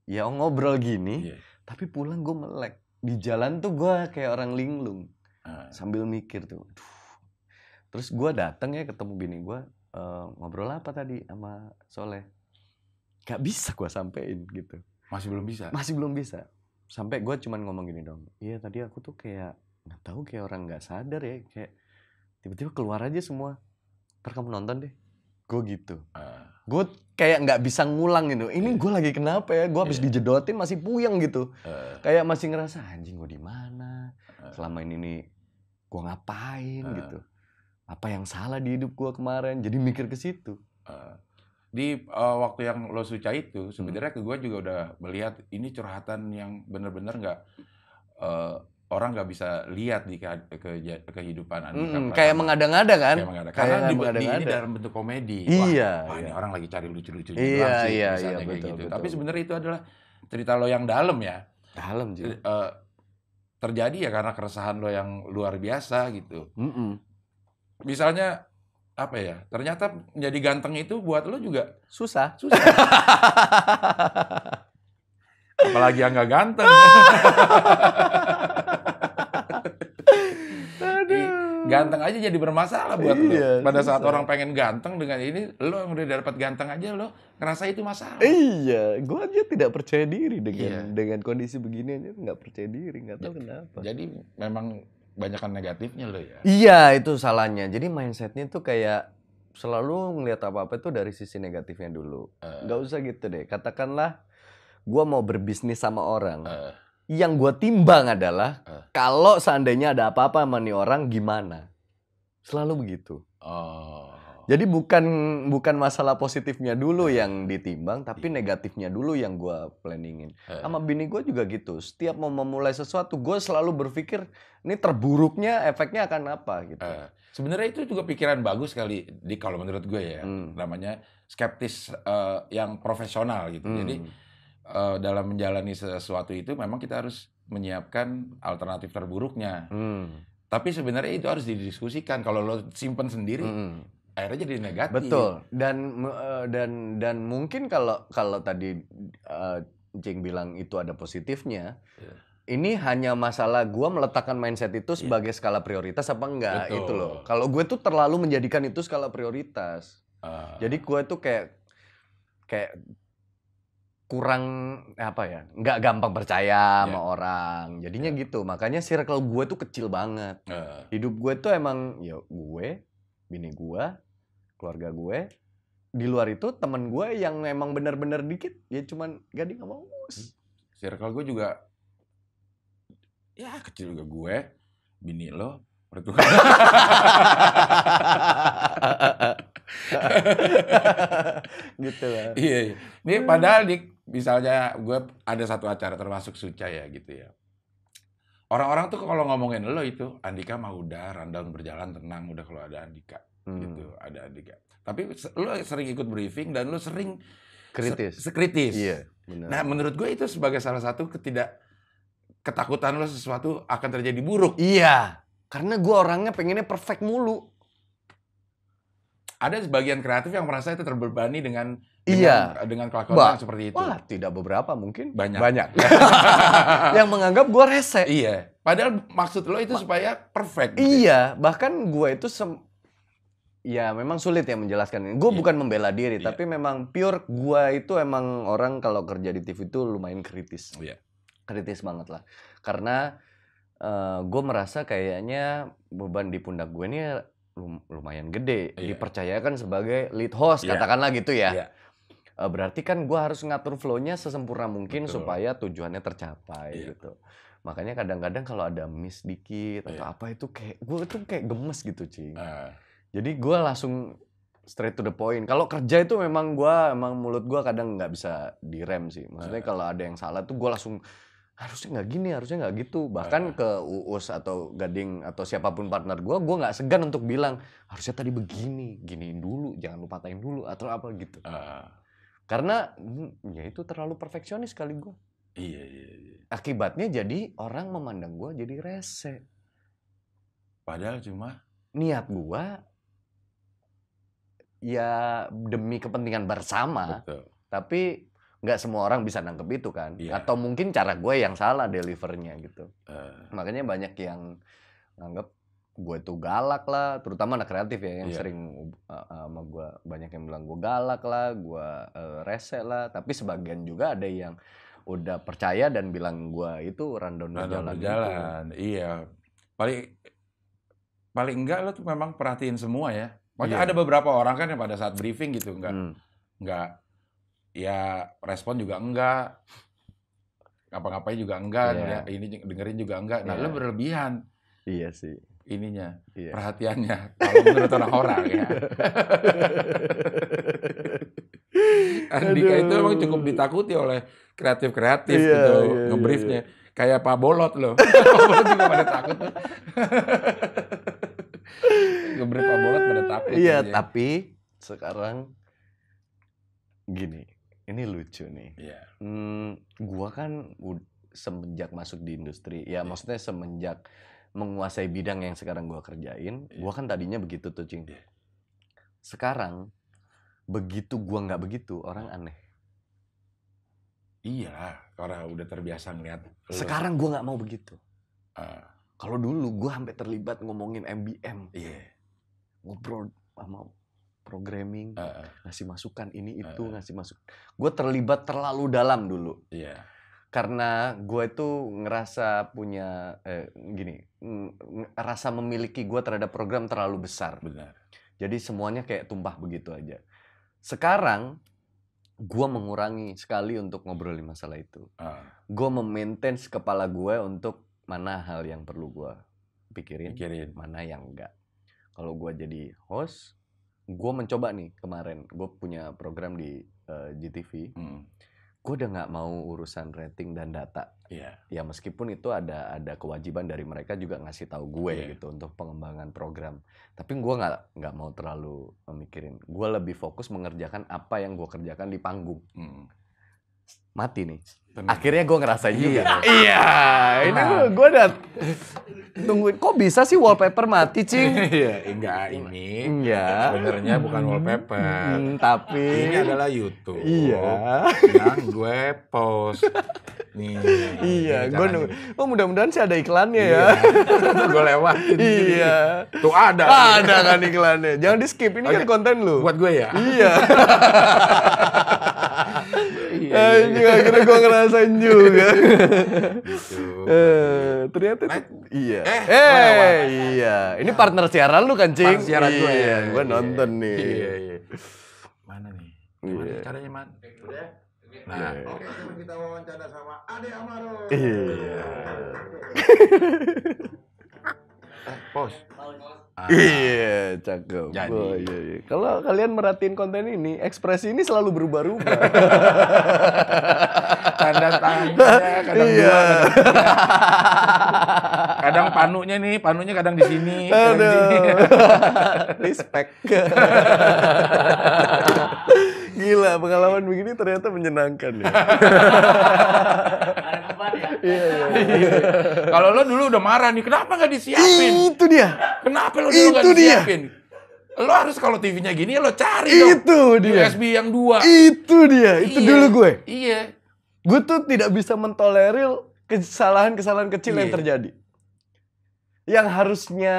ya ngobrol gini yeah. tapi pulang gue melek di jalan tuh gue kayak orang linglung uh. sambil mikir tuh Aduh. terus gue dateng ya ketemu bini gue Eh, ngobrol apa tadi sama Soleh? Gak bisa gue sampein gitu. Masih belum bisa? Masih belum bisa. Sampai gue cuman ngomong gini dong. Iya tadi aku tuh kayak nggak tahu kayak orang nggak sadar ya kayak tiba-tiba keluar aja semua. Ntar kamu nonton deh. Gue gitu. Uh. Ah. Gue kayak nggak bisa ngulang gitu. Ini iya. gue lagi kenapa ya? Gue habis yeah. dijedotin masih puyeng gitu. Uh. Kayak masih ngerasa anjing gue di mana? Uh. Selama ini nih gue ngapain uh. gitu apa yang salah di hidup gue kemarin jadi mikir ke situ uh, di uh, waktu yang lo suca itu hmm. sebenarnya hmm. ke gue juga udah melihat ini curhatan yang bener-bener nggak uh, orang nggak bisa lihat di ke, ke, kehidupan Andika hmm, kayak mengada-ngada kan kayak mengada. karena kayak di, di, ini dalam bentuk komedi iya, wah, wah ini iya. orang lagi cari lucu-lucu iya, sih, iya, iya, betul, gitu betul, tapi sebenarnya itu adalah cerita lo yang dalam ya dalam juga. terjadi ya karena keresahan lo yang luar biasa gitu mm -mm misalnya apa ya ternyata menjadi ganteng itu buat lo juga susah susah apalagi yang nggak ganteng ganteng aja jadi bermasalah buat iya, lo. Pada susah. saat orang pengen ganteng dengan ini, lo yang udah dapat ganteng aja lo ngerasa itu masalah. Iya, gue aja tidak percaya diri dengan iya. dengan kondisi begini aja nggak percaya diri, nggak tahu ya, kenapa. Jadi memang banyakkan negatifnya loh ya. Iya, itu salahnya. Jadi mindsetnya tuh kayak selalu ngelihat apa-apa tuh dari sisi negatifnya dulu. Uh. Eh. Gak usah gitu deh. Katakanlah gua mau berbisnis sama orang. Uh. Yang gua timbang adalah uh. kalau seandainya ada apa-apa sama nih orang gimana. Selalu begitu. Oh. Jadi bukan bukan masalah positifnya dulu yang ditimbang, tapi iya. negatifnya dulu yang gue planningin. Eh. Sama bini gue juga gitu. Setiap mau memulai sesuatu, gue selalu berpikir ini terburuknya efeknya akan apa gitu. Eh. Sebenarnya itu juga pikiran bagus sekali. di kalau menurut gue ya, hmm. namanya skeptis uh, yang profesional gitu. Hmm. Jadi uh, dalam menjalani sesuatu itu memang kita harus menyiapkan alternatif terburuknya. Hmm. Tapi sebenarnya itu harus didiskusikan. Kalau lo simpen sendiri, mm akhirnya jadi negatif. Betul. Dan eh, dan dan mungkin kalau kalau tadi uh, bilang itu ada positifnya. Yeah. Ini hanya masalah gue meletakkan mindset itu iya. sebagai yeah. skala prioritas apa enggak Betul. itu loh. Kalau gue tuh terlalu menjadikan itu skala prioritas. Uh. Jadi gue tuh kayak kayak kurang apa ya nggak gampang percaya yeah. sama iya. orang jadinya yeah. gitu makanya circle gue tuh kecil banget uh. hidup gue tuh emang ya gue bini gue keluarga gue di luar itu temen gue yang emang bener-bener dikit ya cuman gading sama us hmm. circle gue juga ya kecil juga gue bini lo mertua gitu lah iya, iya ini padahal di misalnya gue ada satu acara termasuk suca ya gitu ya orang-orang tuh kalau ngomongin lo itu Andika mah udah rundown berjalan tenang udah kalau ada Andika gitu, hmm. gitu ada Andika tapi lo sering ikut briefing dan lo sering kritis se sekritis iya nah menurut gue itu sebagai salah satu ketidak ketakutan lo sesuatu akan terjadi buruk iya karena gue orangnya pengennya perfect mulu ada sebagian kreatif yang merasa itu terbebani dengan iya dengan, kelakuan seperti itu. Wah, tidak beberapa mungkin. Banyak. Banyak. *laughs* yang menganggap gue rese. Iya. Padahal maksud lo itu Ma supaya perfect. Gitu. Ya. Iya, bahkan gue itu sem Ya memang sulit ya menjelaskan ini. Gue iya. bukan membela diri, iya. tapi memang pure gue itu emang orang kalau kerja di TV itu lumayan kritis. Iya. Kritis banget lah. Karena uh, eh, gue merasa kayaknya beban di pundak gue ini lumayan gede yeah. dipercayakan sebagai lead host yeah. katakanlah gitu ya yeah. Iya. berarti kan gue harus ngatur flownya sesempurna mungkin Betul. supaya tujuannya tercapai yeah. gitu makanya kadang-kadang kalau ada miss dikit yeah. atau iya. apa itu kayak gue tuh kayak gemes gitu cing uh. jadi gue langsung straight to the point kalau kerja itu memang gue emang mulut gue kadang nggak bisa direm sih maksudnya uh. kalau ada yang salah tuh gue langsung harusnya nggak gini, harusnya nggak gitu. Bahkan iya. ke Uus atau Gading atau siapapun partner gue, gue nggak segan untuk bilang harusnya tadi begini, giniin dulu, jangan lupa tain dulu atau apa gitu. Uh. Karena ya itu terlalu perfeksionis kali gue. Iya, iya, iya. Akibatnya jadi orang memandang gue jadi rese. Padahal cuma niat gue ya demi kepentingan bersama. Betul. Tapi nggak semua orang bisa nangkep itu kan yeah. atau mungkin cara gue yang salah delivernya gitu uh. makanya banyak yang nganggep gue tuh galak lah terutama anak kreatif ya yang yeah. sering uh, uh, sama gue banyak yang bilang gue galak lah gue uh, rese lah tapi sebagian juga ada yang udah percaya dan bilang gue itu random berjalan jalan gitu. iya paling paling enggak lo tuh memang perhatiin semua ya Maksudnya yeah. ada beberapa orang kan yang pada saat briefing gitu enggak hmm. enggak ya respon juga enggak apa ngapain juga enggak yeah. ini dengerin juga enggak nah yeah. lu iya. berlebihan iya sih ininya yeah. perhatiannya kalau menurut orang-orang ya *laughs* Andika Aduh. itu emang cukup ditakuti oleh kreatif-kreatif yeah, gitu yeah, iya. ngebriefnya yeah. kayak Pak Bolot loh Pak *laughs* Bolot juga pada takut *laughs* ngebrief Pak Bolot pada takut iya yeah, tapi sekarang gini ini lucu nih. Yeah. Hmm, gua kan semenjak masuk di industri, ya yeah. maksudnya semenjak menguasai bidang yang sekarang gua kerjain, yeah. gua kan tadinya begitu tuh, Cing. Yeah. Sekarang begitu gua nggak begitu, orang iya. aneh. Iya, orang udah terbiasa ngeliat. Sekarang gua nggak mau begitu. Uh. Kalau dulu gua sampai terlibat ngomongin MBM. Iya. Yeah. Ngobrol sama programming, uh, uh. ngasih masukan ini itu, uh, uh. ngasih masuk. Gue terlibat terlalu dalam dulu. Iya. Yeah. Karena gue itu ngerasa punya eh, gini, rasa memiliki gue terhadap program terlalu besar. Benar. Jadi semuanya kayak tumpah begitu aja. Sekarang gue mengurangi sekali untuk ngobrolin masalah itu. Uh. Gue memaintain kepala gue untuk mana hal yang perlu gue pikirin, pikirin, mana yang enggak. Kalau gue jadi host, gue mencoba nih kemarin gue punya program di uh, eh, GTV hmm. gue udah nggak mau urusan rating dan data yeah. ya meskipun itu ada ada kewajiban dari mereka juga ngasih tahu gue yeah. gitu untuk pengembangan program tapi gue nggak nggak mau terlalu memikirin. gue lebih fokus mengerjakan apa yang gue kerjakan di panggung hmm mati nih. Bener. Akhirnya gue ngerasa juga. Iya, iya. ini nah. gue udah tungguin. Kok bisa sih wallpaper mati, Cing? *laughs* Iya, enggak iya. ini. Iya. Sebenarnya bukan wallpaper. Hmm, hmm, tapi ini adalah YouTube. Iya. Yang gue post. Nih. Iya, gue nunggu. Oh, mudah-mudahan sih ada iklannya ya. iya. ya. gue lewat Iya. Tuh ada. Ada kan iklannya. Jangan di skip. Ini oh, kan konten lu. Buat gue ya. Iya. *laughs* juga. Iya, iya. akhirnya gue ngerasain juga. gitu. Eh, ternyata itu, eh, iya. Eh, eh iya. Ini ya. partner siaran lu kan, Cing? Partner siaran gue iya, ya. Gue iya, nonton nih. Iya, iya. Mana nih? Gimana iya. caranya, Man? Nah, yeah. oke, okay, kita wawancara sama Ade Amaro. Iya. *laughs* eh, pos. Ah. Iya, cakep. Jadi. Oh, iya, iya. Kalau kalian merhatiin konten ini, ekspresi ini selalu berubah-ubah. *laughs* Tanda tangannya kadang iya. Dua, kadang, *laughs* kadang panunya nih, panunya kadang di sini. Aduh. *laughs* Respect. Gila, pengalaman begini ternyata menyenangkan ya. ya? Iya, iya, iya, iya. iya. Kalau lo dulu udah marah nih, kenapa nggak disiapin? Itu dia. Kenapa lo dulu nggak disiapin? Dia. Lo harus kalau TV-nya gini lo cari itu dong. dia. USB yang dua. Itu dia. Itu iya. dulu gue. Iya. Gue tuh tidak bisa mentolerir kesalahan-kesalahan kecil iya. yang terjadi. Yang harusnya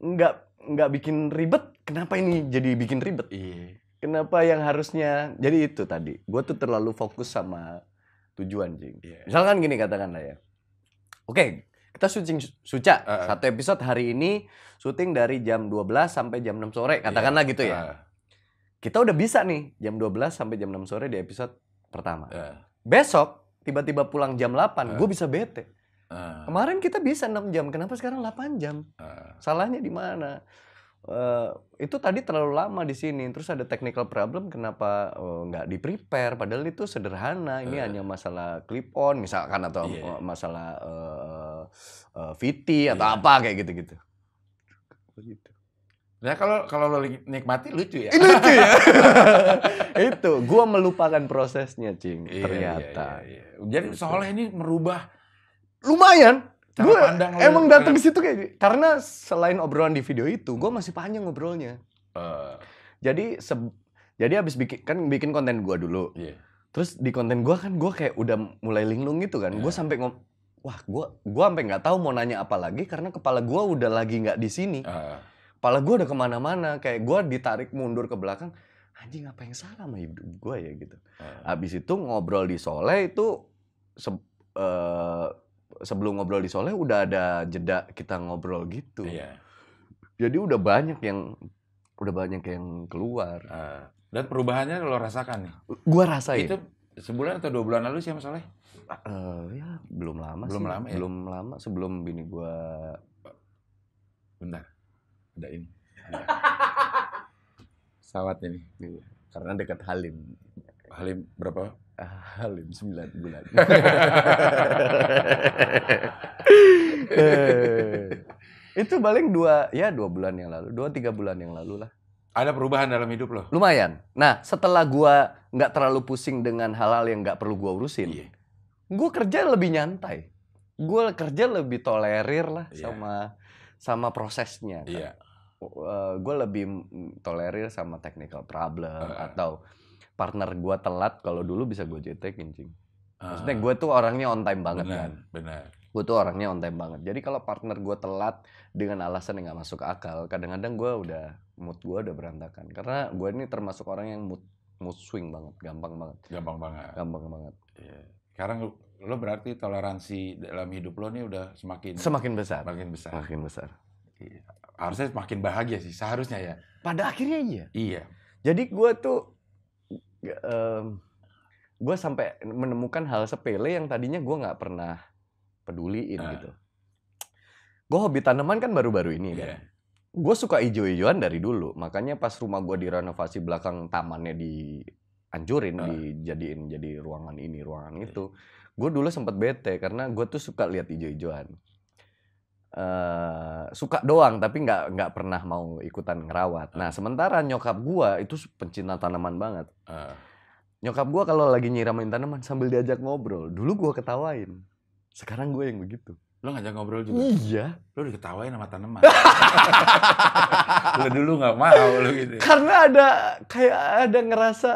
nggak nggak bikin ribet, kenapa ini jadi bikin ribet? Iya kenapa yang harusnya jadi itu tadi gue tuh terlalu fokus sama tujuan jing yeah. misalkan gini katakanlah ya oke kita syuting suca uh, uh. satu episode hari ini syuting dari jam 12 sampai jam 6 sore katakanlah yeah. gitu ya uh. kita udah bisa nih jam 12 sampai jam 6 sore di episode pertama uh. besok tiba-tiba pulang jam 8 uh. gue bisa bete Uh. Kemarin kita bisa 6 jam, kenapa sekarang 8 jam? Uh. Salahnya di mana? Uh, itu tadi terlalu lama di sini terus ada technical problem kenapa eh, nggak uh, di prepare padahal itu sederhana ini uh. hanya masalah clip on misalkan atau yeah. Iya. masalah uh, uh, VT iya. atau apa kayak gitu-gitu ya kalau kalau lo nikmati lucu ya. lucu ya. *laughs* itu, gua melupakan prosesnya, Cing. Iya, iya ternyata. Iya, iya, iya. Jadi gitu. seolah soalnya ini merubah lumayan gue emang dateng datang ke situ kayak karena selain obrolan di video itu gue masih panjang ngobrolnya uh. jadi se jadi abis bikin kan bikin konten gue dulu yeah. terus di konten gue kan gue kayak udah mulai linglung gitu kan yeah. gue iya. sampai ngom wah gue gue sampai nggak tahu mau nanya apa lagi karena kepala gue udah lagi nggak di sini uh. kepala gue udah kemana-mana kayak gue ditarik mundur ke belakang anjing apa yang salah sama hidup gue ya gitu uh. abis itu ngobrol di soleh itu se uh, sebelum ngobrol di Soleh udah ada jeda kita ngobrol gitu. Iya. Jadi udah banyak yang udah banyak yang keluar. Uh, dan perubahannya lo rasakan nih? Gua rasain. Itu sebulan atau dua bulan lalu sih sama Soleh? Uh, ya belum lama belum sih. lama ya? belum lama sebelum bini gua bentar ada ini iya. *laughs* Sawat ini iya. karena dekat Halim Halim berapa Halim ah, sembilan bulan. *laughs* Eh, itu paling dua ya dua bulan yang lalu, dua tiga bulan yang lalu lah. Ada perubahan dalam hidup lo? Lumayan. Nah setelah gua nggak terlalu pusing dengan hal-hal yang nggak perlu gua urusin, yeah. gua kerja lebih nyantai. Gua kerja lebih tolerir lah yeah. sama sama prosesnya. Kan? Uh, iya. oh, eh, gue lebih tolerir sama technical problem uh. atau partner gue telat kalau dulu bisa gue jetekin cing maksudnya ah. gue tuh orangnya on time banget bener, kan Benar. gue tuh orangnya on time banget jadi kalau partner gue telat dengan alasan yang nggak masuk akal kadang-kadang gue udah mood gue udah berantakan karena gue ini termasuk orang yang mood mood swing banget gampang banget gampang banget gampang banget yeah. sekarang lo berarti toleransi dalam hidup lo nih udah semakin semakin besar semakin besar semakin besar iya. harusnya semakin bahagia sih seharusnya ya pada akhirnya iya iya jadi gue tuh um, gue sampai menemukan hal sepele yang tadinya gue nggak pernah peduliin uh. gitu. Gue hobi tanaman kan baru-baru ini yeah. kan. Iya. Gue suka hijau-hijauan dari dulu, makanya pas rumah gue direnovasi belakang tamannya dianjurin, uh. Ah. dijadiin jadi ruangan ini, ruangan iya. itu. Gue dulu sempat bete karena gue tuh suka lihat ijo-ijoan Uh, suka doang tapi nggak nggak pernah mau ikutan ngerawat. Nah ah. sementara nyokap gua itu pencinta tanaman banget. Uh. Nyokap gua kalau lagi nyiramin tanaman sambil diajak ngobrol. Dulu gua ketawain. Sekarang gue yang begitu. Lo ngajak ngobrol juga? Iya. Lo diketawain sama tanaman. lo *laughs* dulu nggak mau lo gitu. Karena ada kayak ada ngerasa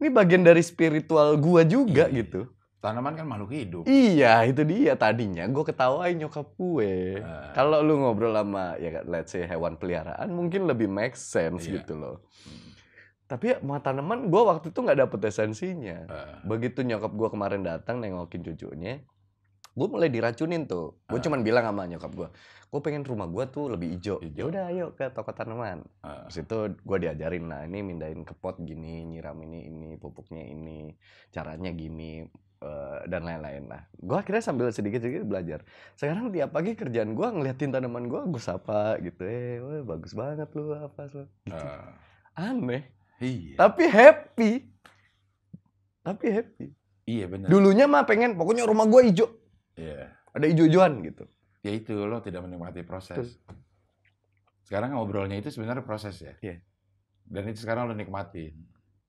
ini bagian dari spiritual gua juga iya. gitu Tanaman kan makhluk hidup. Iya, itu dia tadinya gue ketawain nyokap gue. Uh. Kalau lu ngobrol sama ya let's say hewan peliharaan mungkin lebih make sense yeah. gitu loh. Hmm. Tapi ya, tanaman gue waktu itu nggak dapet esensinya. Uh. Begitu nyokap gue kemarin datang nengokin cucunya, gue mulai diracunin tuh. Gue uh. Ah. cuman bilang sama nyokap gue, gue pengen rumah gue tuh lebih hijau. Ya udah ayo ke toko tanaman. Uh. Terus gue diajarin, nah ini mindahin ke pot gini, nyiram ini, ini pupuknya ini, caranya gini Eh, dan lain-lain nah Gue akhirnya sambil sedikit-sedikit belajar. Sekarang tiap pagi kerjaan gue ngeliatin tanaman gue, gue sapa gitu. Eh, wah, bagus banget lu apa lu. Uh, Aneh. Iya. Tapi happy. Tapi happy. Iya benar. Dulunya mah pengen, pokoknya rumah gue hijau. Iya. Yeah. Ada hijau-hijauan gitu. Ya itu lo tidak menikmati proses. Sekarang ngobrolnya itu sebenarnya proses ya. Yeah. Dan itu sekarang lo nikmatin.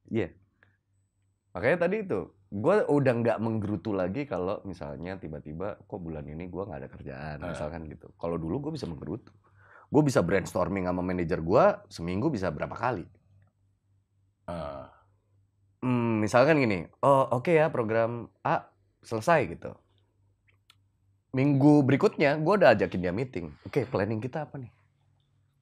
Iya. Yeah. Makanya tadi itu gue udah nggak menggerutu lagi kalau misalnya tiba-tiba kok bulan ini gue nggak ada kerjaan uh. misalkan gitu kalau dulu gue bisa menggerutu gue bisa brainstorming sama manajer gue seminggu bisa berapa kali uh. hmm, misalkan gini oh oke okay ya program A selesai gitu minggu berikutnya gue udah ajakin dia meeting oke okay, planning kita apa nih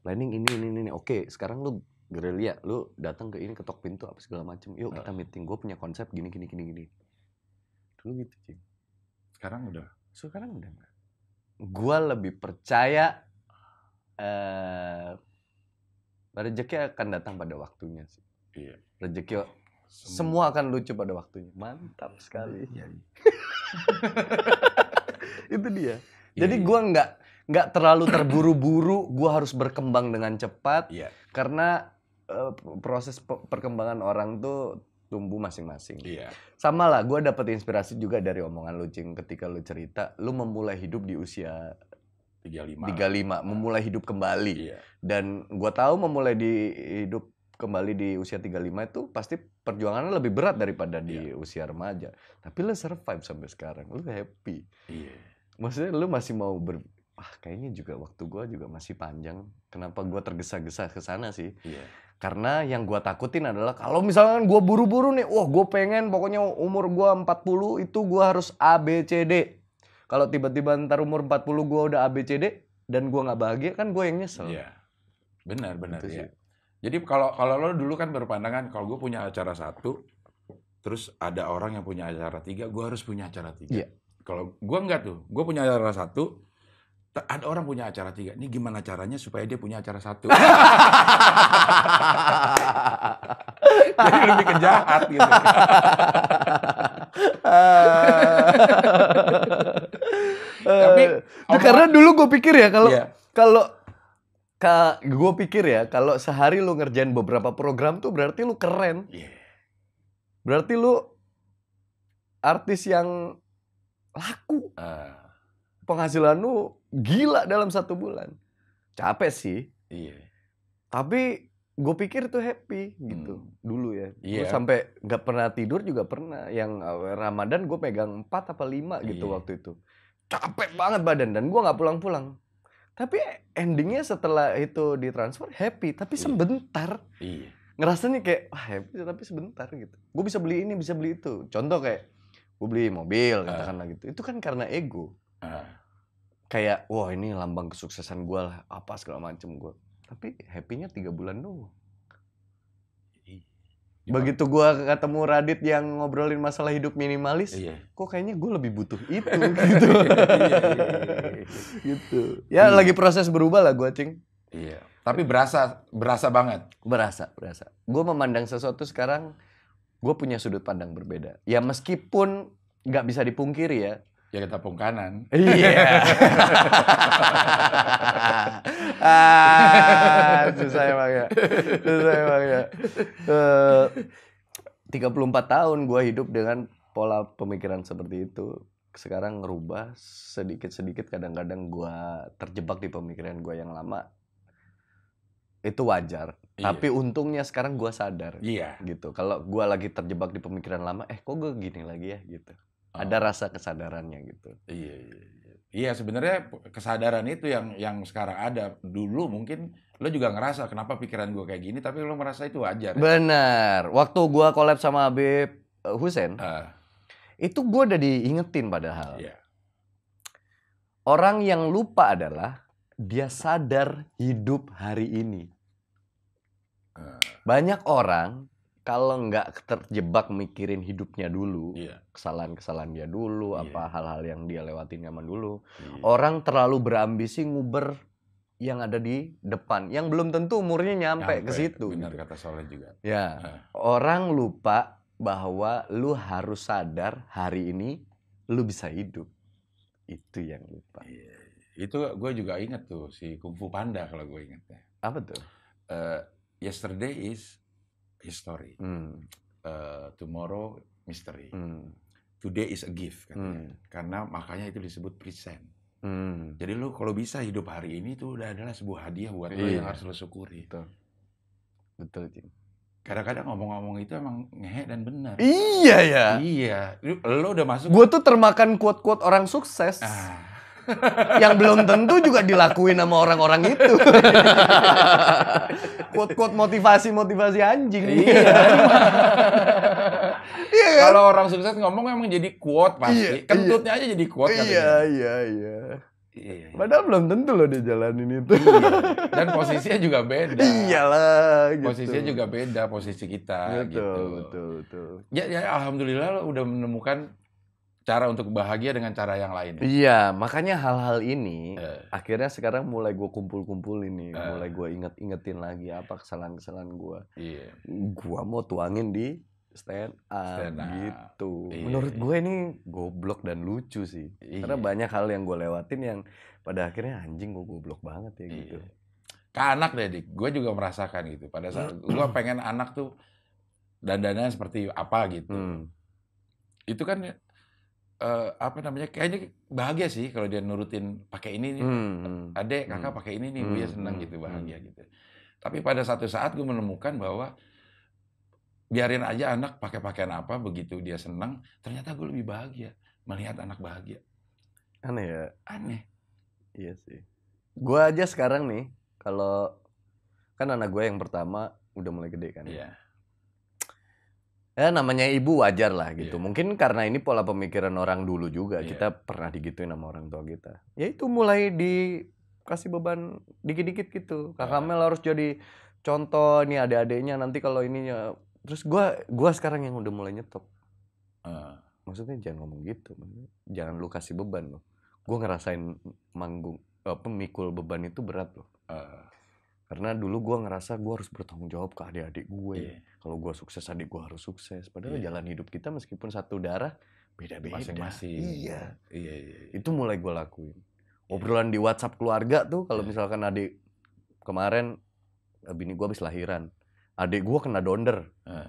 planning ini ini ini oke okay, sekarang lu gerilya lu datang ke ini ketok pintu apa segala macem yuk kita meeting gue punya konsep gini gini gini gini dulu gitu cing sekarang udah sekarang udah nggak gue lebih percaya eh uh, rezeki akan datang pada waktunya sih iya. rezeki semua. semua akan lucu pada waktunya mantap sekali iya, iya. *laughs* itu dia iya, jadi iya. gue nggak nggak terlalu terburu-buru gue harus berkembang dengan cepat iya. karena Eh, proses perkembangan orang tuh tumbuh masing-masing. Iya. Sama lah, gue dapet inspirasi juga dari omongan lu, Cing. Ketika lu cerita, lu memulai hidup di usia 35. 35, memulai hidup kembali. Iya. Dan gue tahu memulai di hidup kembali di usia 35 itu pasti perjuangannya lebih berat daripada di iya. usia remaja. Tapi lu survive sampai sekarang, lu happy. Iya. Maksudnya lu masih mau ber, ah kayaknya juga waktu gue juga masih panjang. Kenapa gue tergesa-gesa ke sana sih? Iya. Karena yang gue takutin adalah kalau misalnya gue buru-buru nih, wah gue pengen pokoknya umur gue 40 itu gue harus A, B, C, D. Kalau tiba-tiba ntar umur 40 gue udah A, B, C, D dan gue nggak bahagia kan gue yang nyesel. Iya. Benar, benar. ya. Jadi kalau kalau lo dulu kan berpandangan kalau gue punya acara satu, terus ada orang yang punya acara tiga, gue harus punya acara tiga. Yeah. Kalau gue enggak tuh, gue punya acara satu, ada orang punya acara tiga. Ini gimana caranya supaya dia punya acara satu? *laughs* Jadi lebih kejahat gitu. Tapi eh, omong, karena dulu gue pikir ya kalau iya. kalau ka, gue pikir ya kalau sehari lu ngerjain beberapa program tuh berarti lu keren. Yeah. Berarti lu artis yang laku. Uh. Penghasilan lu gila dalam satu bulan. Capek sih. Iya. Tapi gue pikir tuh happy gitu hmm. dulu ya. Yeah. Gue iya. sampai nggak pernah tidur juga pernah. Yang eh, Ramadan gue pegang empat apa lima gitu yeah. waktu itu. Capek banget badan dan gue nggak pulang-pulang. Tapi endingnya setelah itu ditransfer happy, tapi yeah. sebentar. Iya. Yeah. Ngerasanya kayak wah happy tapi sebentar gitu. Gue bisa beli ini, bisa beli itu. Contoh kayak gue beli mobil ah. katakanlah gitu. Itu kan karena ego. Uh kayak wah ini lambang kesuksesan gue lah apa segala macem gue tapi happynya tiga bulan doang ya begitu gue ketemu Radit yang ngobrolin masalah hidup minimalis iya. kok kayaknya gue lebih butuh itu gitu gitu ya iya. lagi proses berubah lah gue cing iya tapi berasa berasa banget berasa berasa gue memandang sesuatu sekarang gue punya sudut pandang berbeda ya meskipun nggak bisa dipungkiri ya Ya kita pom kanan. Iya. Yeah. *laughs* ah, susah emang ya. Susah emang ya. Eh, uh, 34 tahun gue hidup dengan pola pemikiran seperti itu. Sekarang ngerubah sedikit-sedikit kadang-kadang gue terjebak di pemikiran gue yang lama. Itu wajar. Iya. Tapi untungnya sekarang gue sadar. Iya. Gitu. Kalau gue lagi terjebak di pemikiran lama, eh kok gue gini lagi ya gitu ada rasa kesadarannya gitu. Iya, iya, iya. Iya, sebenarnya kesadaran itu yang yang sekarang ada. Dulu mungkin lo juga ngerasa kenapa pikiran gue kayak gini, tapi lo merasa itu wajar. Ya? Benar. Waktu gue collab sama Habib eh, Husen, uh. Ah. itu gue udah diingetin padahal. Yeah. Orang yang lupa adalah dia sadar hidup hari ini. Ah. Banyak orang kalau nggak terjebak mikirin hidupnya dulu, kesalahan iya. kesalahan-kesalahan dia dulu, yeah. apa hal-hal yang dia lewatin nyaman dulu, yeah. orang terlalu berambisi nguber yang ada di depan, yang belum tentu umurnya nyampe, nyampe ke situ. Benar gitu. kata Soleh juga. Ya, uh. orang lupa bahwa lu harus sadar hari ini lu bisa hidup. Itu yang lupa. Yeah. Itu gue juga inget tuh si Kungfu Panda kalau gue ingetnya. Apa tuh? Uh, yesterday is history. Mm. Uh, tomorrow mystery. Mm. Today is a gift katanya. Hmm. Karena makanya itu disebut present. Mm. Jadi lu kalau bisa hidup hari ini itu udah adalah sebuah hadiah buat lo iya. yang harus lo syukuri. Betul. Betul, Jim. Kadang-kadang ngomong-ngomong itu emang ngehe dan benar. Iya ya. Iya. Lu udah masuk. Gue tuh termakan quote-quote orang sukses. Ah yang belum tentu juga dilakuin sama orang-orang itu. *laughs* Quote-quote motivasi-motivasi anjing. Iya. iya kan? Kalau orang sukses ngomong emang jadi quote pasti. Iya, iya. Kentutnya iya. aja jadi quote iya, iya, Iya, iya, iya. Padahal belum tentu loh dia jalanin itu. Iya. Dan posisinya juga beda. Iyalah. Gitu. Posisinya juga beda posisi kita. Betul, gitu. betul, betul. Ya, ya alhamdulillah lo udah menemukan cara untuk bahagia dengan cara yang lain. Ya? Iya, makanya hal-hal ini uh. akhirnya sekarang mulai gue kumpul-kumpul ini, uh. Eh. mulai gue inget-ingetin lagi apa kesalahan-kesalahan gue. Iya. Yeah. Gue mau tuangin di stand up, stand up. gitu. Yeah. Menurut iya. gue ini goblok dan lucu sih, yeah. karena banyak hal yang gue lewatin yang pada akhirnya anjing gue goblok banget ya yeah. gitu. Iya. Ke anak deh, dik. Gue juga merasakan gitu. Pada saat hmm. gue pengen anak tuh dandanan seperti apa gitu. Hmm. Itu kan uh, apa namanya kayaknya bahagia sih kalau dia nurutin pakai ini nih hmm. hmm. adek kakak hmm. pakai ini nih hmm. dia senang hmm, gitu hmm. bahagia gitu tapi pada satu saat gue menemukan bahwa biarin aja anak pakai pakaian apa begitu dia senang ternyata gue lebih bahagia melihat anak bahagia aneh ya aneh iya sih gue aja sekarang nih kalau kan anak gue yang pertama udah mulai gede kan yeah. Iya ya namanya ibu wajar lah gitu. Yeah. Mungkin karena ini pola pemikiran orang dulu juga. Yeah. Kita pernah digituin sama orang tua kita. Ya itu mulai dikasih beban dikit-dikit gitu. Kakak yeah. Mel harus jadi contoh nih adik adeknya nanti kalau ininya. Terus gua gua sekarang yang udah mulai nyetop. Uh. Maksudnya jangan ngomong gitu. jangan lu kasih beban loh. Gua ngerasain manggung uh, pemikul beban itu berat loh. Uh karena dulu gue ngerasa gue harus bertanggung jawab ke adik-adik gue yeah. Iya. kalau gue sukses adik gue harus sukses padahal yeah. jalan hidup kita meskipun satu darah beda-beda masing-masing iya. iya iya, iya. itu mulai gue lakuin yeah. obrolan di WhatsApp keluarga tuh kalau yeah. misalkan adik kemarin eh, bini gue habis lahiran adik gue kena donder uh.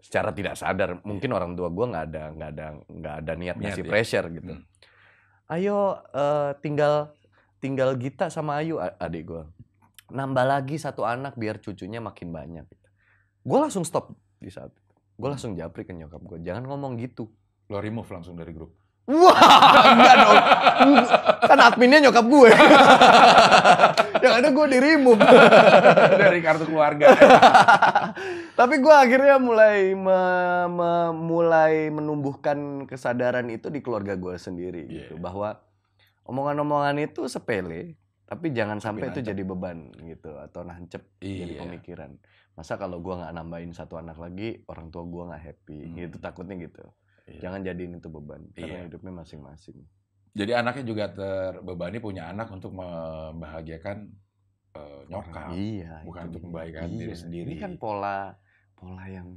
secara tidak sadar iya. mungkin yeah. orang tua gue nggak ada nggak ada nggak ada niat ngasih pressure gitu mm. ayo uh, tinggal tinggal Gita sama Ayu adik gue nambah lagi satu anak biar cucunya makin banyak gitu. gue langsung stop di saat itu gue hmm. langsung japri ke nyokap gue jangan ngomong gitu lo remove langsung dari grup Wah, *laughs* enggak dong. Kan adminnya nyokap gue. *laughs* Yang ada gue dirimu. *laughs* Dari kartu keluarga. Tapi gue akhirnya mulai me, me, mulai menumbuhkan kesadaran itu di keluarga gue sendiri. Gitu. Yeah. Gitu. Bahwa omongan-omongan itu sepele tapi jangan sampai nancep. itu jadi beban gitu atau nancep iya. jadi pemikiran masa kalau gua nggak nambahin satu anak lagi orang tua gua nggak happy hmm. gitu takutnya gitu iya. jangan jadiin itu beban karena iya. hidupnya masing-masing jadi anaknya juga terbebani punya anak untuk membahagiakan uh, nyokap iya, bukan untuk membahagiakan iya. diri sendiri ini kan pola pola yang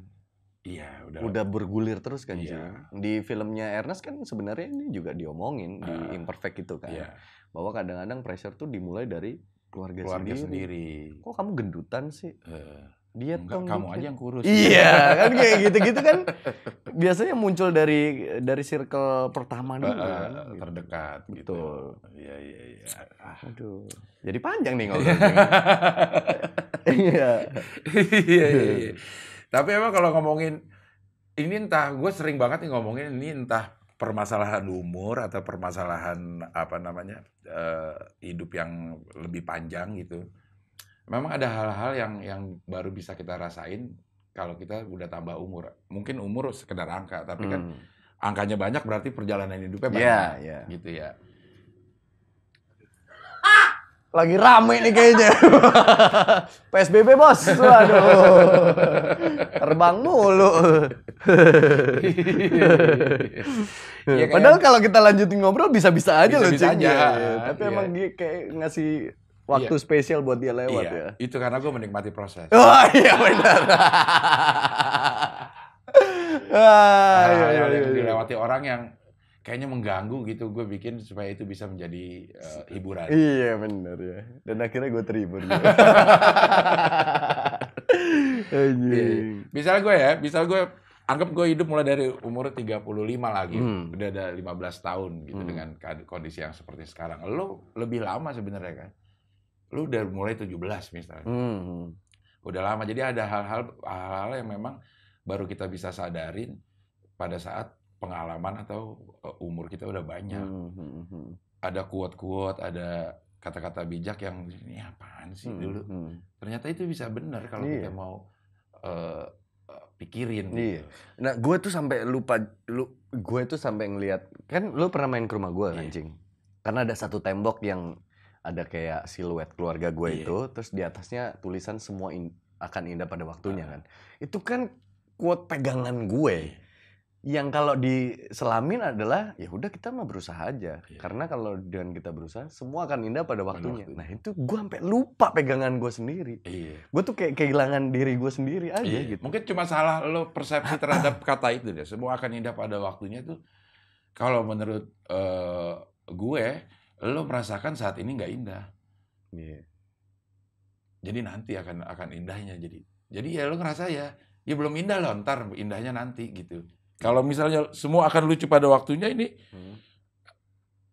iya udah udah bergulir terus kan iya. di filmnya Ernest kan sebenarnya ini juga diomongin uh, di ah. imperfect itu kan iya bahwa kadang-kadang pressure tuh dimulai dari keluarga, keluarga sendiri. sendiri. Kok kamu gendutan sih? Uh, Dia Enggak, kamu aja yang kurus. Iya, *laughs* kan kayak gitu-gitu kan biasanya muncul dari dari circle pertama eh, dulu uh, kan. Gitu. Terdekat gitu. Betul. Iya, iya, iya. Ah. Aduh. Jadi panjang nih ngobrolnya. *laughs* Iya. Iya, iya. Tapi emang kalau ngomongin ini entah gue sering banget nih ngomongin ini entah permasalahan umur atau permasalahan apa namanya uh, hidup yang lebih panjang gitu memang ada hal-hal yang yang baru bisa kita rasain kalau kita udah tambah umur mungkin umur sekedar angka tapi kan hmm. kan angkanya banyak berarti perjalanan hidupnya iya, banyak yeah, yeah. gitu ya lagi rame nih kayaknya. *laughs* PSBB bos, waduh. Terbang mulu. ya, Padahal kalau kita lanjutin ngobrol bisa-bisa aja loh bisa aja. Iya. Tapi ya. emang dia kayak ngasih waktu iya. spesial buat dia lewat iya. ya. Itu karena gue menikmati proses. Oh iya benar. *laughs* ah, iya, iya, iya, iya. dilewati orang yang kayaknya mengganggu gitu gue bikin supaya itu bisa menjadi uh, hiburan. Iya benar ya. Dan akhirnya gue terhibur. Bisa *laughs* iya, iya. gue ya, bisa gue anggap gue hidup mulai dari umur 35 lagi, gitu. hmm. udah ada 15 tahun gitu hmm. dengan kondisi yang seperti sekarang. Lo lebih lama sebenarnya kan. Lo udah mulai 17 misalnya. Hmm. Udah lama. Jadi ada hal-hal hal-hal yang memang baru kita bisa sadarin pada saat pengalaman atau eh, umur kita udah banyak. Mm hmm, Ada kuat-kuat, ada kata-kata bijak yang ini apaan sih hmm, dulu. Hmm. Ternyata itu bisa benar kalau yeah. kita mau uh, pikirin. Gitu. Iya. Gitu. Nah, gue tuh sampai lupa, lu, gue tuh sampai ngelihat kan lu pernah main ke rumah gue yeah. anjing. Karena ada satu tembok yang ada kayak siluet keluarga gue yeah. itu, terus di atasnya tulisan semua in, akan indah pada waktunya uh. kan. Itu kan kuat pegangan gue. Yeah yang kalau diselamin adalah ya udah kita mah berusaha aja yeah. karena kalau dengan kita berusaha semua akan indah pada waktunya, pada nah itu gue sampai lupa pegangan gue sendiri yeah. gue tuh kayak kehilangan diri gue sendiri aja yeah. gitu mungkin cuma salah lo persepsi *laughs* terhadap kata itu deh semua akan indah pada waktunya tuh kalau menurut uh, gue lo merasakan saat ini nggak indah yeah. jadi nanti akan akan indahnya jadi jadi ya lo ngerasa ya ya belum indah loh ntar indahnya nanti gitu kalau misalnya semua akan lucu pada waktunya ini hmm.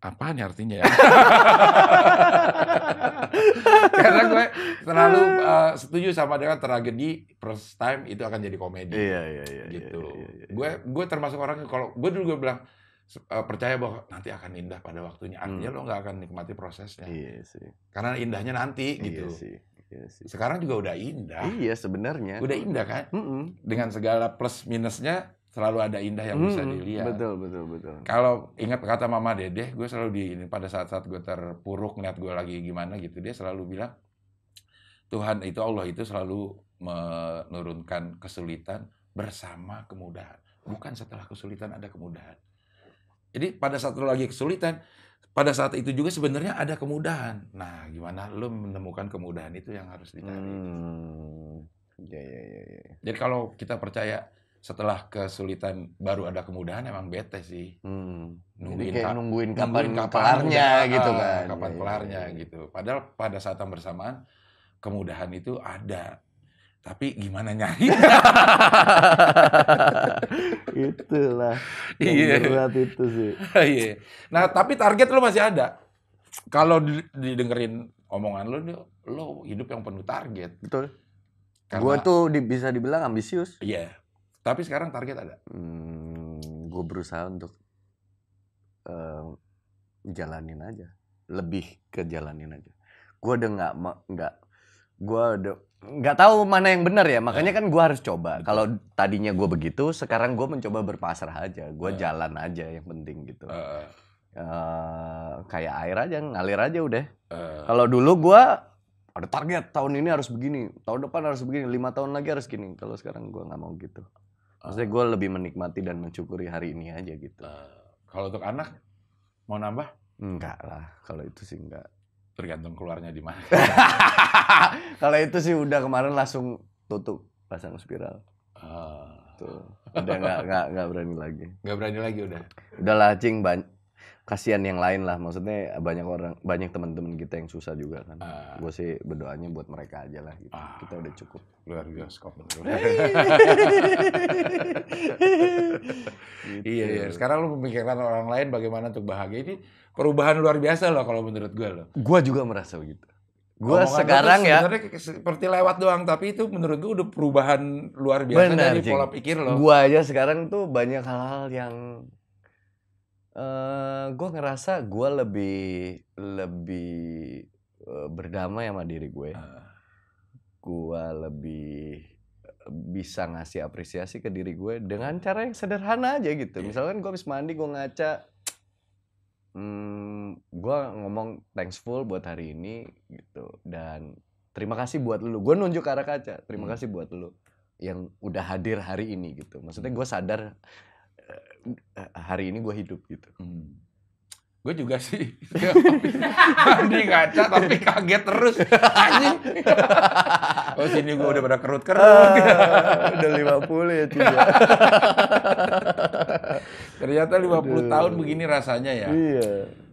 apa nih ya artinya ya? *laughs* Karena gue terlalu uh, setuju sama dengan tragedi first time itu akan jadi komedi. Iya iya iya. iya gitu. Iya, iya, iya. Gue gue termasuk orang kalau gue dulu gue bilang uh, percaya bahwa nanti akan indah pada waktunya. Artinya hmm. lo nggak akan nikmati prosesnya. Iya sih. Karena indahnya nanti iya gitu. Iya sih. Iya sih. Sekarang juga udah indah. Iya sebenarnya. Udah indah kan? Mm -mm. Dengan segala plus minusnya selalu ada indah yang bisa hmm, dilihat. Betul, betul, betul. Kalau ingat kata Mama dede, gue selalu di pada saat-saat gue terpuruk ngeliat gue lagi gimana gitu, dia selalu bilang Tuhan itu Allah itu selalu menurunkan kesulitan bersama kemudahan, bukan setelah kesulitan ada kemudahan. Jadi pada saat lo lagi kesulitan, pada saat itu juga sebenarnya ada kemudahan. Nah, gimana lo menemukan kemudahan itu yang harus dicari. Hmm. Ya, ya, ya, ya. Jadi kalau kita percaya setelah kesulitan baru ada kemudahan emang bete sih. Hmm. Nungguin, kayak nungguin kapan, nungguin kapan kelarnya gitu ah, kan. Kapan ya, kelarnya ya, gitu. Padahal pada saat yang bersamaan kemudahan itu ada. Tapi gimana nyari? *laughs* Itulah. Iya. Berat itu sih. *laughs* Iya. nah, tapi target lo masih ada. Kalau didengerin omongan lo lo hidup yang penuh target. Betul. Karena, gua tuh bisa dibilang ambisius. Iya. Yeah tapi sekarang target ada. Hmm, gue berusaha untuk uh, jalanin aja, lebih ke jalanin aja. Gue udah nggak nggak, gue udah nggak tahu mana yang benar ya. Makanya iya. kan gue harus coba. Kalau tadinya gue begitu, sekarang gue mencoba berpasrah aja. Gue uh. Iya. jalan aja yang penting gitu. Uh. Uh, kayak air aja ngalir aja udah. Uh. Kalau dulu gue ada target tahun ini harus begini, tahun depan harus begini, lima tahun lagi harus gini. Kalau sekarang gue nggak mau gitu. Maksudnya gue lebih menikmati dan mencukuri hari ini aja gitu. Uh, kalau untuk anak, mau nambah? Enggak lah, kalau itu sih enggak. Tergantung keluarnya di mana. *laughs* kalau itu sih udah kemarin langsung tutup pasang spiral. Uh. Tuh. Udah nggak nggak nggak berani lagi. Nggak berani lagi udah. Udah lah cing kasihan yang lain lah maksudnya banyak orang banyak teman-teman kita yang susah juga kan uh, ah. gue sih berdoanya buat mereka aja lah gitu. uh, kita udah cukup luar menurut *laughs* gitu. iya iya gitu. sekarang lu memikirkan orang lain bagaimana untuk bahagia ini perubahan luar biasa loh kalau menurut gue loh gue juga merasa begitu gue sekarang ya seperti lewat doang tapi itu menurut gue udah perubahan luar biasa Bener, dari pola pikir lo gue aja sekarang tuh banyak hal-hal yang gue ngerasa gue lebih lebih uh, berdamai sama diri gue uh. gue lebih bisa ngasih apresiasi ke diri gue dengan cara yang sederhana aja gitu yeah. misalkan gue habis mandi gue ngaca hmm, *tsk* gue ngomong thankful buat hari ini gitu dan terima kasih buat lu gue nunjuk ke arah kaca terima hmm. kasih buat lu yang udah hadir hari ini gitu maksudnya hmm. gue sadar Eh, hari ini gue hidup gitu. Hmm. Gue juga sih. Mandi ngaca tapi kaget terus. Anjing. oh sini gue udah pada kerut-kerut. Ah, udah 50 ya cuy. Ternyata 50 Aduh. tahun begini rasanya ya. Iya.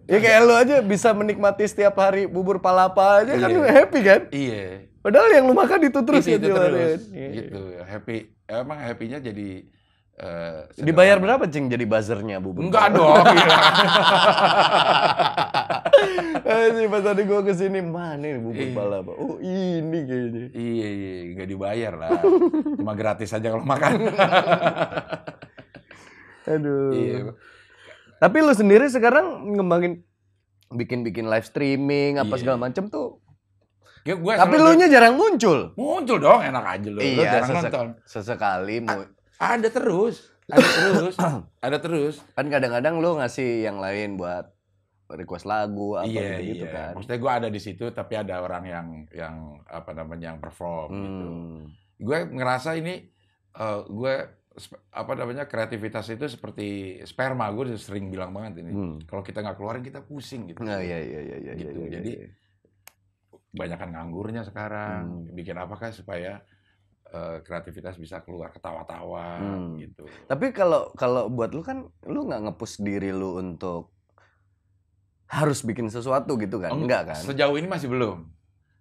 Ya kayak lo aja bisa menikmati setiap hari bubur palapa aja kan iya. kan lu happy kan? Iya. Padahal yang lu makan itu terus itu, ya itu terus. Ya. Iya. Gitu, happy. Emang happy-nya jadi Uh, Dibayar berapa cing jadi buzzernya bu? Enggak dong. Iya. Eh, ini pas tadi gue kesini mana nih bubur iya. bala Oh ini kayaknya. Iya, iya iya nggak dibayar lah. Cuma gratis aja kalau makan. Aduh. Iya. Tapi lu sendiri sekarang ngembangin bikin-bikin live streaming apa iya. segala macam tuh Ya, gue Tapi lu nya jarang muncul. Muncul dong, enak aja lu. Iya, lu jarang sesek nonton. Sesekali mu ada terus, ada terus, *coughs* ada terus. Kan kadang-kadang lu ngasih yang lain buat request lagu apa yeah, gitu, gitu iya. kan. Maksudnya gue ada di situ tapi ada orang yang yang apa namanya yang perform gitu. hmm. gitu. Gue ngerasa ini uh, eh, gue apa namanya kreativitas itu seperti sperma gue sering bilang banget ini. Hmm. Kalau kita nggak keluarin kita pusing gitu. Nah, iya iya iya iya. Gitu. Iya, ya, iya. Jadi iya. banyakkan nganggurnya sekarang. Hmm. Bikin apakah supaya Eh, kreativitas bisa keluar ketawa-tawa hmm. gitu. Tapi kalau kalau buat lu kan lu nggak ngepus diri lu untuk harus bikin sesuatu gitu kan? Enggak kan? Sejauh ini masih belum.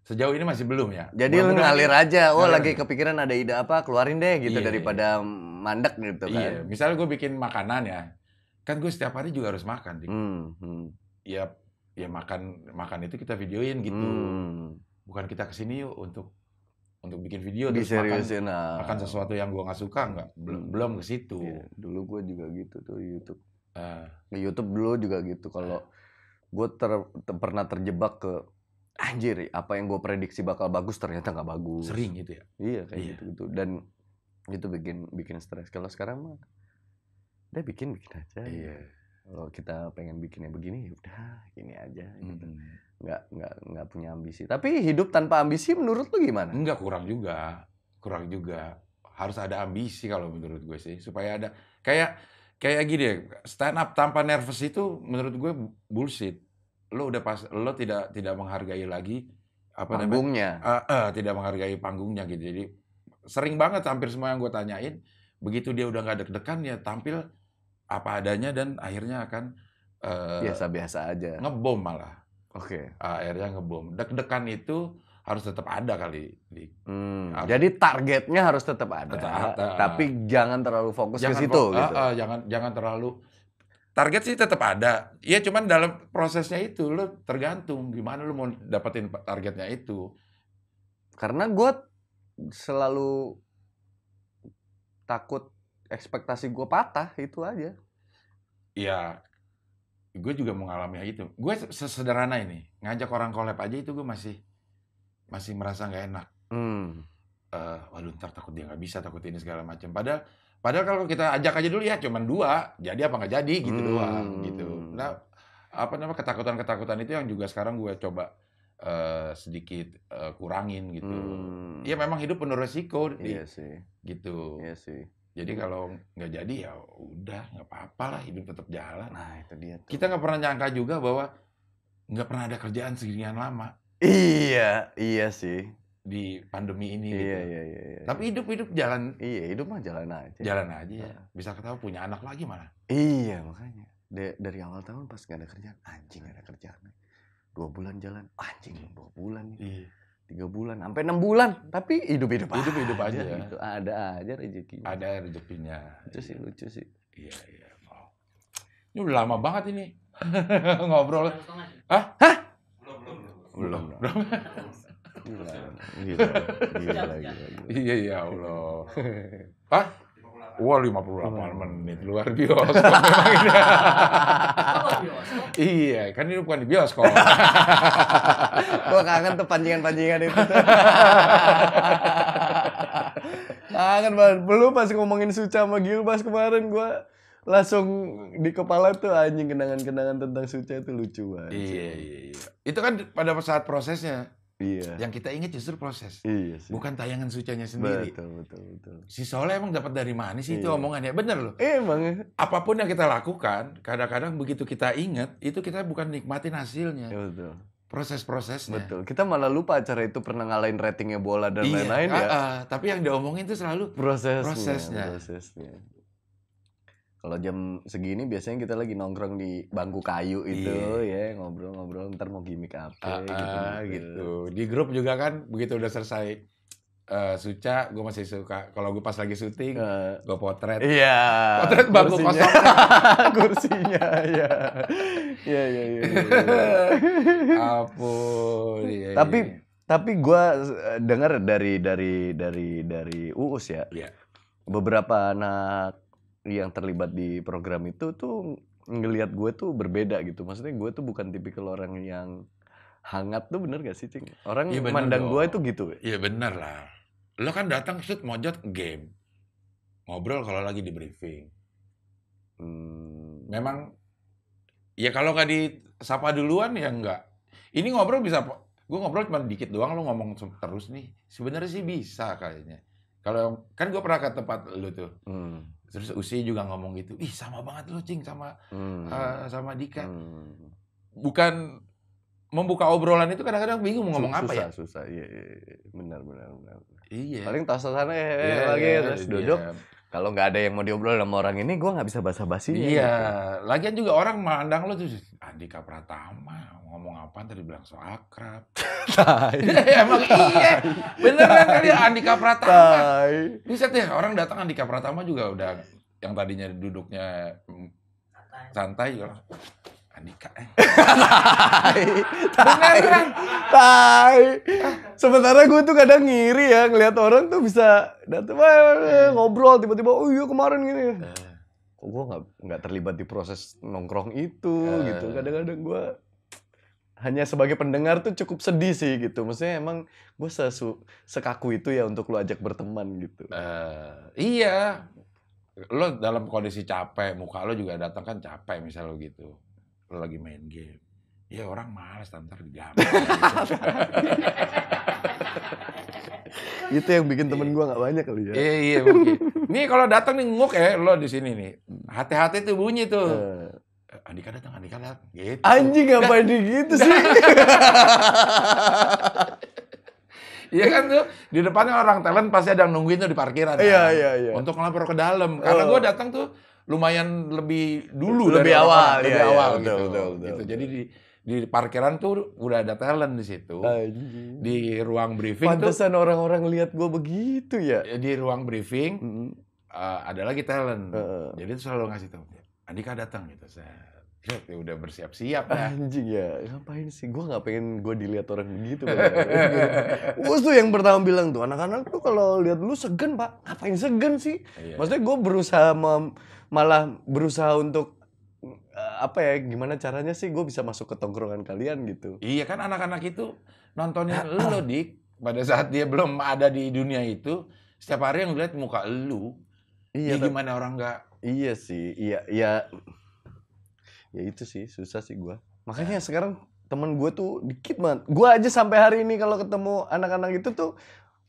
Sejauh ini masih belum ya. Jadi lu ngalir aja, oh lagi kepikiran ada ide apa, keluarin deh gitu iya, daripada iya. mandek gitu iya, kan. Iya, misalnya gue bikin makanan ya. Kan gue setiap hari juga harus makan. Gitu. Hmm, hmm. Ya ya makan makan itu kita videoin gitu. Hmm. Bukan kita kesini yuk untuk untuk bikin video di serius makan, ya. nah. makan sesuatu yang gue nggak suka nggak belum hmm. belum ke situ iya, dulu gue juga gitu tuh YouTube uh. di YouTube dulu juga gitu kalau uh. Ah. gue ter, ter pernah terjebak ke anjir apa yang gue prediksi bakal bagus ternyata nggak bagus sering gitu ya iya kayak iya. gitu gitu dan itu bikin bikin stres kalau sekarang mah udah bikin bikin aja iya. kalau kita pengen bikinnya begini ya udah gini aja gitu. -hmm nggak nggak nggak punya ambisi. Tapi hidup tanpa ambisi menurut lu gimana? nggak kurang juga, kurang juga. Harus ada ambisi kalau menurut gue sih supaya ada kayak kayak gini ya stand up tanpa nervous itu menurut gue bullshit. Lo udah pas lo tidak tidak menghargai lagi apa panggungnya. Namanya, uh, uh, tidak menghargai panggungnya gitu. Jadi sering banget hampir semua yang gue tanyain begitu dia udah nggak deg-degan ya tampil apa adanya dan akhirnya akan eh, biasa-biasa uh, aja ngebom malah Oke. Okay. Ah, Akhirnya ngebom. deg dekan itu harus tetap ada kali. Di, hmm, jadi targetnya harus tetap ada. tetap, tapi uh, jangan terlalu fokus jangan ke situ. Fo gitu. uh, uh, jangan jangan terlalu. Target sih tetap ada. Iya cuman dalam prosesnya itu lo tergantung gimana lo mau dapetin targetnya itu. Karena gue selalu takut ekspektasi gue patah itu aja. Iya gue juga mengalami hal itu. Gue sesederhana ini ngajak orang collab aja itu gue masih masih merasa nggak enak. Hmm. Uh, waduh ntar takut dia nggak bisa, takut ini segala macam. Padahal padahal kalau kita ajak aja dulu ya cuman dua, jadi apa nggak jadi gitu hmm. doang gitu. Nah apa namanya ketakutan-ketakutan itu yang juga sekarang gue coba uh, sedikit uh, kurangin gitu. Hmm. Ya memang hidup penuh resiko. Iya sih. Gitu. Iya sih. Jadi iya. kalau nggak jadi ya udah nggak apa-apa lah hidup tetap jalan. Nah itu dia. Tuh. Kita nggak pernah nyangka juga bahwa nggak pernah ada kerjaan seginian lama. Iya iya sih di pandemi ini iya, gitu. Iya, iya, iya. Tapi iya. hidup hidup jalan. Iya hidup mah jalan aja. Jalan aja ya. Bisa ketawa punya anak lagi mana? Iya makanya D dari awal tahun pas nggak ada kerjaan anjing ada kerjaan dua bulan jalan anjing dua bulan. Iya tiga bulan sampai enam bulan tapi hidup hidup hidup hidup aja, aja gitu ada aja rezekinya ada rezekinya itu sih iya. lucu sih iya iya oh. ini udah lama banget ini *laughs* ngobrol ah hah belum belum belum, belum. gila gila gila, gila, gila. iya iya Allah ah Wah, 58 menit. Luar bioskop memang ini. *laughs* iya, kan ini bukan di bioskop. *laughs* Gua kangen tuh pancingan-pancingan itu. *laughs* kangen banget. Belum pas ngomongin Suca sama Gilbas kemarin gua langsung di kepala tuh anjing kenangan-kenangan tentang Suca itu lucu banget. Iya, iya, iya. Itu kan pada saat prosesnya Iya. Yang kita ingat justru proses. Iya sih. Bukan tayangan sucanya sendiri. Betul, betul, betul. Si Soleh emang dapat dari mana sih iya. itu omongannya? Bener loh. Iya, emang. Apapun yang kita lakukan, kadang-kadang begitu kita ingat, itu kita bukan nikmatin hasilnya. Iya, betul. Proses-prosesnya. Betul. Kita malah lupa acara itu pernah ngalahin ratingnya bola dan iya. lain-lain iya, ya. Uh, tapi yang diomongin itu selalu prosesnya. Prosesnya. prosesnya kalau jam segini biasanya kita lagi nongkrong di bangku kayu itu yeah. ya ngobrol-ngobrol ntar mau gimmick apa uh, gitu, gitu di grup juga kan begitu udah selesai uh, suca gue masih suka kalau gue pas lagi syuting uh, eh. gue potret iya yeah, potret bangku kursinya. kosong *laughs* kursinya ya ya ya iya. Apun. Iya, iya, iya, ya, tapi ya. tapi gue eh, dengar dari dari dari dari uus ya yeah. beberapa anak yang terlibat di program itu tuh ngelihat gue tuh berbeda gitu maksudnya gue tuh bukan tipikal orang yang hangat tuh bener gak sih cing orang ya mandang gue itu gitu iya bener lah lo kan datang set mojot game ngobrol kalau lagi di briefing hmm. memang ya kalau gak disapa duluan ya enggak ini ngobrol bisa gue ngobrol cuma dikit doang lo ngomong terus nih sebenarnya sih bisa kayaknya kalau kan gue pernah ke tempat lu tuh hmm terus Usi juga ngomong gitu ih sama banget lu cing sama hmm. uh, sama Dika hmm. bukan membuka obrolan itu kadang-kadang bingung mau ngomong susah, apa ya susah iya iya, iya, iya benar benar benar iya paling tas sana ya, eh, iya, lagi iya, terus iya, duduk iya kalau nggak ada yang mau diobrol sama orang ini, gue nggak bisa basa-basi. Iya, gitu. lagian juga orang mandang lo tuh Andika Pratama ngomong apa tadi bilang so akrab. *laughs* Iya, iya, emang iya, beneran kali Andika Pratama. Bisa tuh orang datang Andika Pratama juga udah yang tadinya duduknya santai, santai nikah eh. tai. Tai. Sementara gue tuh kadang ngiri ya ngelihat orang tuh bisa datang hmm. ngobrol tiba-tiba oh iya kemarin gini. Eh. Kok gue nggak nggak terlibat di proses nongkrong itu eh. gitu. Kadang-kadang gue hanya sebagai pendengar tuh cukup sedih sih gitu. Maksudnya emang gue sesu, sekaku itu ya untuk lo ajak berteman gitu. Eh, iya. Lo dalam kondisi capek, muka lo juga datang kan capek misalnya lo gitu. Kalau lagi main game. Ya orang malas tante digambar. Gitu. *laughs* itu yang bikin temen gue nggak banyak kali ya. Iya iya mungkin. Nih kalau datang nih nguk ya lo di sini nih. Hmm. Hati-hati tuh bunyi tuh. Uh. Andika datang, Andika datang. Gitu. Anjing ngapain nah. gitu sih? *laughs* Iya kan tuh di depannya orang talent pasti ada yang nungguin tuh di parkiran. Iya kan? iya iya. Untuk ngelapor ke dalam. Karena gue oh. datang tuh lumayan lebih dulu lebih awal orang, ya, lebih iya, iya, awal ya, gitu. Betul, betul, betul, gitu. Jadi di di parkiran tuh udah ada talent di situ. Di ruang briefing Pantesan orang-orang lihat gue begitu ya? ya. Di ruang briefing mm -hmm. uh, ada lagi talent. Uh. Jadi tuh selalu ngasih tahu. Andika datang gitu. Saya ya udah bersiap-siap ya. Anjing ya, ngapain sih? Gue nggak pengen gue dilihat orang begitu. gue tuh yang pertama bilang tuh anak-anak tuh kalau lihat lu segen pak, ngapain segen sih? Iya. Maksudnya gue berusaha mem malah berusaha untuk eh, apa ya gimana caranya sih gue bisa masuk ke tongkrongan kalian gitu iya kan anak-anak itu nontonnya *clears throat* lo dik pada saat dia belum ada di dunia itu setiap hari yang lihat muka lu iya ya gimana orang nggak iya sih iya iya ya itu sih susah sih gue makanya nah. sekarang teman gue tuh dikit banget gue aja sampai hari ini kalau ketemu anak-anak itu tuh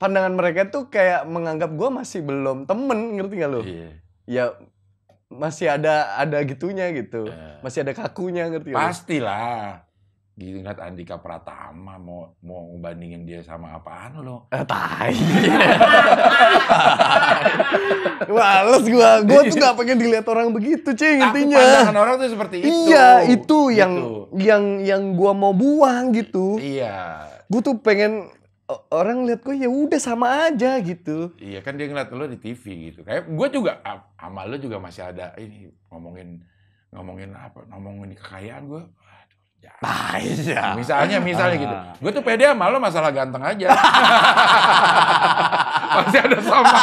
pandangan mereka tuh kayak menganggap gue masih belum temen ngerti gak lo iya ya masih ada ada gitunya gitu. Eh. Masih ada kakunya ngerti Pastilah. Gitu ingat Andika Pratama mau mau bandingin dia sama apaan lo? Eh, tai. *laughs* Males gue, gue tuh gak pengen dilihat orang begitu, Cing, intinya. pandangan orang tuh seperti itu. Iya, itu yang gitu. yang yang gue mau buang gitu. Iya. Gua tuh pengen orang lihat gue ya udah sama aja gitu. Iya kan dia ngeliat lo di TV gitu. Kayak gue juga sama lo juga masih ada ini ngomongin ngomongin apa ngomongin kekayaan gue. ya. iya. Misalnya misalnya gitu. Ah. Gue tuh pede sama lo masalah ganteng aja. *laughs* masih ada sama.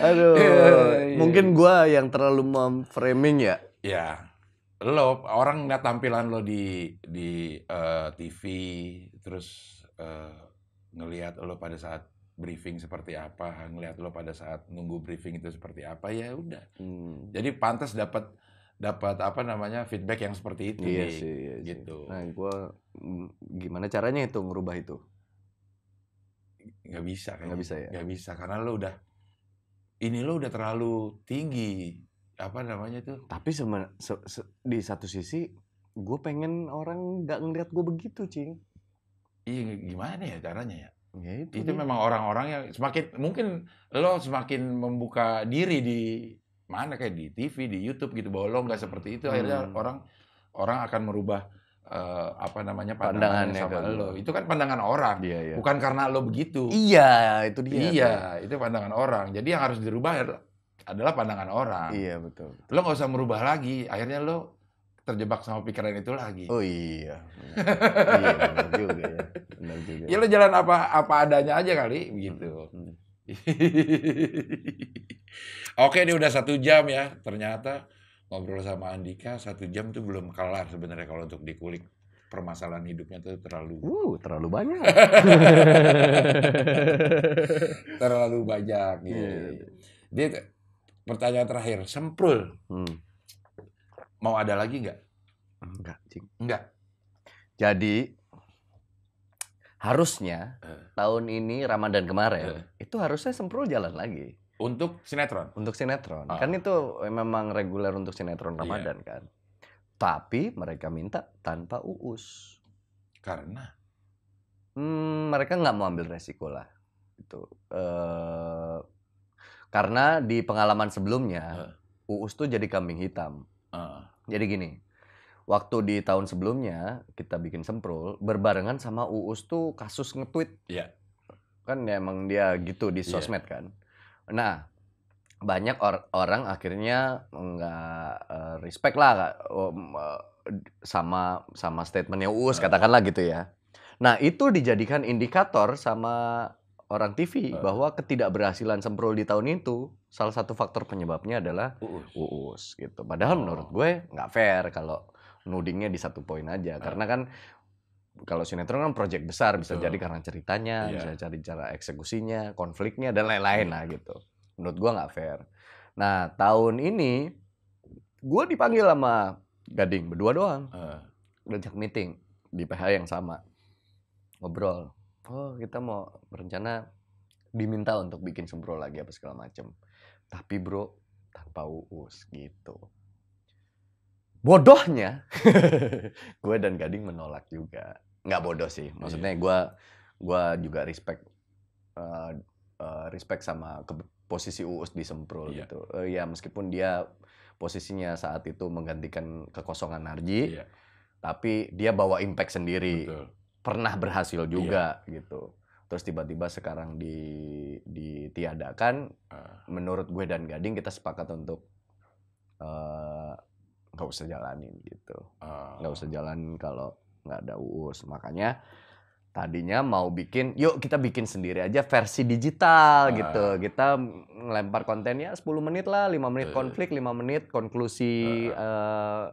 Aduh, yeah, iya, iya. mungkin gue yang terlalu memframing ya. Iya. Yeah lo orang ngeliat tampilan lo di di uh, eh, TV terus uh, eh, ngelihat lo pada saat briefing seperti apa ngelihat lo pada saat nunggu briefing itu seperti apa ya udah hmm. jadi pantas dapat dapat apa namanya feedback yang seperti itu iya sih, iya gitu sih. nah gue mm, gimana caranya itu ngerubah itu nggak bisa kayaknya. nggak bisa ya nggak bisa karena lo udah ini lo udah terlalu tinggi apa namanya tuh tapi se se, se, di satu sisi gue pengen orang nggak ngeliat gue begitu cing iya gimana ya caranya ya ya itu itu memang orang-orang yang semakin mungkin lo semakin membuka diri di mana kayak di TV di YouTube gitu bahwa lo nggak seperti itu hmm. akhirnya orang orang akan merubah uh, apa namanya pandangan sama lo. Itu kan pandangan orang, iya, iya. bukan karena lo begitu. Iya, itu dia. Iya, kan. itu pandangan orang. Jadi yang harus dirubah er-, adalah pandangan orang. Iya betul. betul. Lo nggak usah merubah lagi. Akhirnya lo terjebak sama pikiran itu lagi. Oh iya. iya benar juga ya. Benar juga. Ya lo jalan apa apa adanya aja kali begitu. Hmm. hmm. *laughs* Oke ini udah satu jam ya. Ternyata ngobrol sama Andika satu jam tuh belum kelar sebenarnya kalau untuk dikulik permasalahan hidupnya tuh terlalu uh terlalu banyak *laughs* *laughs* terlalu banyak gitu. Yeah. Iya, iya. Dia pertanyaan terakhir, Semprul. Hmm. Mau ada lagi nggak? Enggak, Cing. Enggak. Jadi harusnya uh. tahun ini Ramadan kemarin uh. itu harusnya Semprul jalan lagi. Untuk sinetron. Untuk sinetron. Uh. Kan itu memang reguler untuk sinetron iya. Ramadan yeah. kan. Tapi mereka minta tanpa uus. Karena hmm, mereka nggak mau ambil resiko lah. Itu uh, karena di pengalaman sebelumnya uh. Uus tuh jadi kambing hitam. Uh. Jadi gini, waktu di tahun sebelumnya kita bikin semprul berbarengan sama Uus tuh kasus nge-tweet. Yeah. Kan ya emang dia gitu di iya. sosmed yeah. kan. Nah, banyak or orang akhirnya nggak uh, respect lah uh, sama sama statementnya Uus uh. katakanlah gitu ya. Nah, itu dijadikan indikator sama orang TV uh. Ah. bahwa ketidakberhasilan Semprul di tahun itu salah satu faktor penyebabnya adalah Uus, Uus gitu. Padahal oh. menurut gue nggak fair kalau nudingnya di satu poin aja uh. karena kan kalau sinetron kan proyek besar bisa Betul. jadi karena ceritanya, yeah. bisa cari cara eksekusinya, konfliknya dan lain-lain lah iya. gitu. Menurut gue nggak fair. Nah, tahun ini gue dipanggil sama Gading berdua doang. Uh. Ah. Ngajak meeting di PH yang sama. Ngobrol oh kita mau berencana diminta untuk bikin sembro lagi apa segala macem tapi bro tanpa uus gitu bodohnya *laughs* gue dan gading menolak juga nggak bodoh sih maksudnya gue iya. gue juga respect uh, uh, respect sama ke posisi uus di sempro yeah. gitu uh, ya meskipun dia posisinya saat itu menggantikan kekosongan Narji yeah. tapi dia bawa impact sendiri Betul pernah berhasil iya. juga yeah. gitu terus tiba-tiba sekarang di ditiadakan uh. menurut gue dan Gading kita sepakat untuk eh, nggak uh, usah jalanin gitu ah. nggak uh. usah jalan kalau nggak ada uus makanya tadinya mau bikin yuk kita bikin sendiri aja versi digital uh. gitu kita ngelempar kontennya 10 menit lah lima menit uh. konflik lima menit konklusi uh. Uh,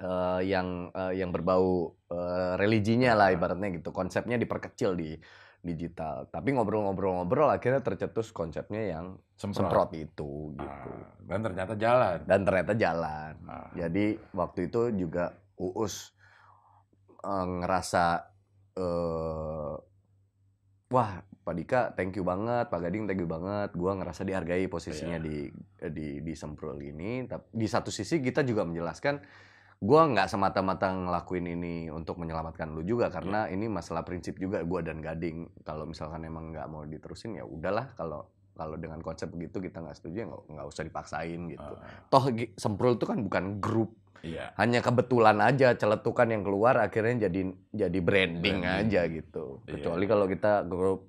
uh, yang uh, yang berbau Eh, religinya lah iya. ibaratnya gitu konsepnya diperkecil di digital tapi ngobrol-ngobrol-ngobrol akhirnya tercetus konsepnya yang semprot, semprot itu gitu ah, dan ternyata jalan dan ternyata jalan ah. jadi waktu itu juga uus eh, ngerasa eh, wah Pak Dika thank you banget Pak Gading thank you banget gua ngerasa dihargai posisinya yeah. di di di semprot ini tapi di satu sisi kita juga menjelaskan gue nggak semata-mata ngelakuin ini untuk menyelamatkan lu juga iya. karena yeah. ini masalah prinsip juga gue dan Gading kalau misalkan emang nggak mau diterusin ya udahlah kalau kalau dengan konsep begitu kita nggak setuju ya nggak usah dipaksain gitu uh. toh semprul itu kan bukan grup yeah. hanya kebetulan aja celetukan yang keluar akhirnya jadi jadi branding, branding. aja gitu iya. kecuali yeah. kalau kita grup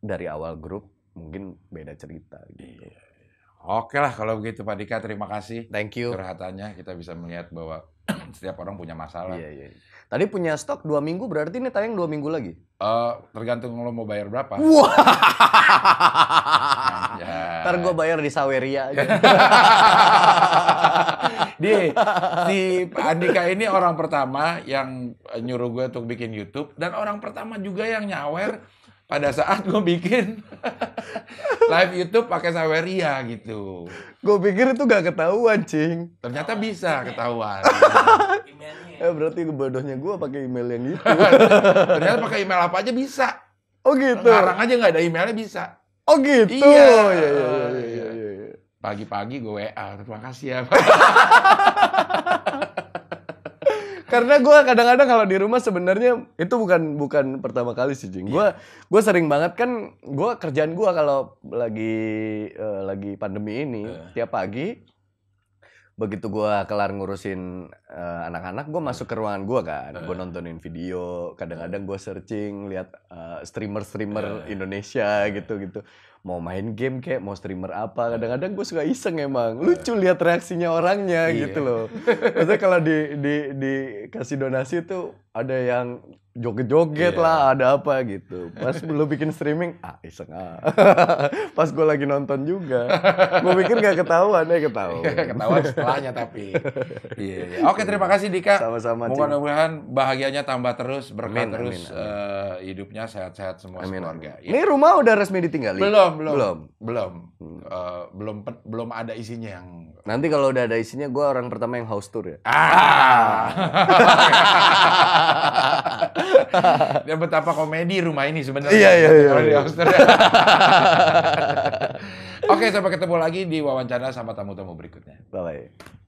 dari awal grup mungkin beda cerita gitu yeah. Oke lah kalau begitu Pak Dika, terima kasih. Thank you. Curhatannya kita bisa melihat bahwa *clears throat* setiap orang punya masalah. Iya, iya, iya. Tadi punya stok dua minggu, berarti ini tayang dua minggu lagi? Uh, tergantung lo mau bayar berapa. Wah. Wow. ya. Ntar gue bayar di Saweria aja. *laughs* di Pak Andika ini orang pertama yang nyuruh gue untuk bikin YouTube dan orang pertama juga yang nyawer pada saat gue bikin *laughs* live YouTube pakai Saweria gitu. Gue pikir itu gak ketahuan, cing. Ternyata bisa ketahuan. ya eh, berarti bodohnya gue pakai email yang gitu. *laughs* Ternyata pakai email apa aja bisa. Oh gitu. Ngarang aja nggak ada emailnya bisa. Oh gitu. Iya. Oh, iya, iya, iya, iya. Pagi-pagi gue WA, terima kasih ya. *laughs* karena gue kadang-kadang kalau di rumah sebenarnya itu bukan bukan pertama kali sih jing gue iya. gue sering banget kan gue kerjaan gue kalau lagi uh, lagi pandemi ini uh. tiap pagi begitu gue kelar ngurusin uh, anak-anak gue masuk ke ruangan gue kan gue iya. nontonin video kadang-kadang gue searching lihat uh, eh, streamer streamer uh. Indonesia gitu gitu mau main game kayak mau streamer apa kadang-kadang gue suka iseng emang lucu lihat reaksinya orangnya iya. gitu loh maksudnya kalau di di di kasih donasi tuh ada yang joget-joget yeah. lah, ada apa gitu. Pas *laughs* lu bikin streaming, ah iseng ah. *laughs* Pas gue lagi nonton juga, gue pikir gak ketahuan ya ketahuan. Iya, ketahuan setelahnya tapi. Iya. yeah, yeah. Oke terima kasih Dika. Sama-sama. Mudah-mudahan bahagianya tambah terus, berkat amin, terus amin, amin. Uh, hidupnya sehat-sehat semua amin, keluarga. Amin. Ya. Ini rumah udah resmi ditinggali? Belum belum belum belum uh, belum belum ada isinya yang. Nanti kalau udah ada isinya, gue orang pertama yang house tour ya. Ah. *laughs* *laughs* Dan betapa komedi rumah ini sebenarnya. Iya, iya, iya. Kalau di iya. Australia. *laughs* Oke, sampai ketemu lagi di wawancara sama tamu-tamu berikutnya. Bye-bye.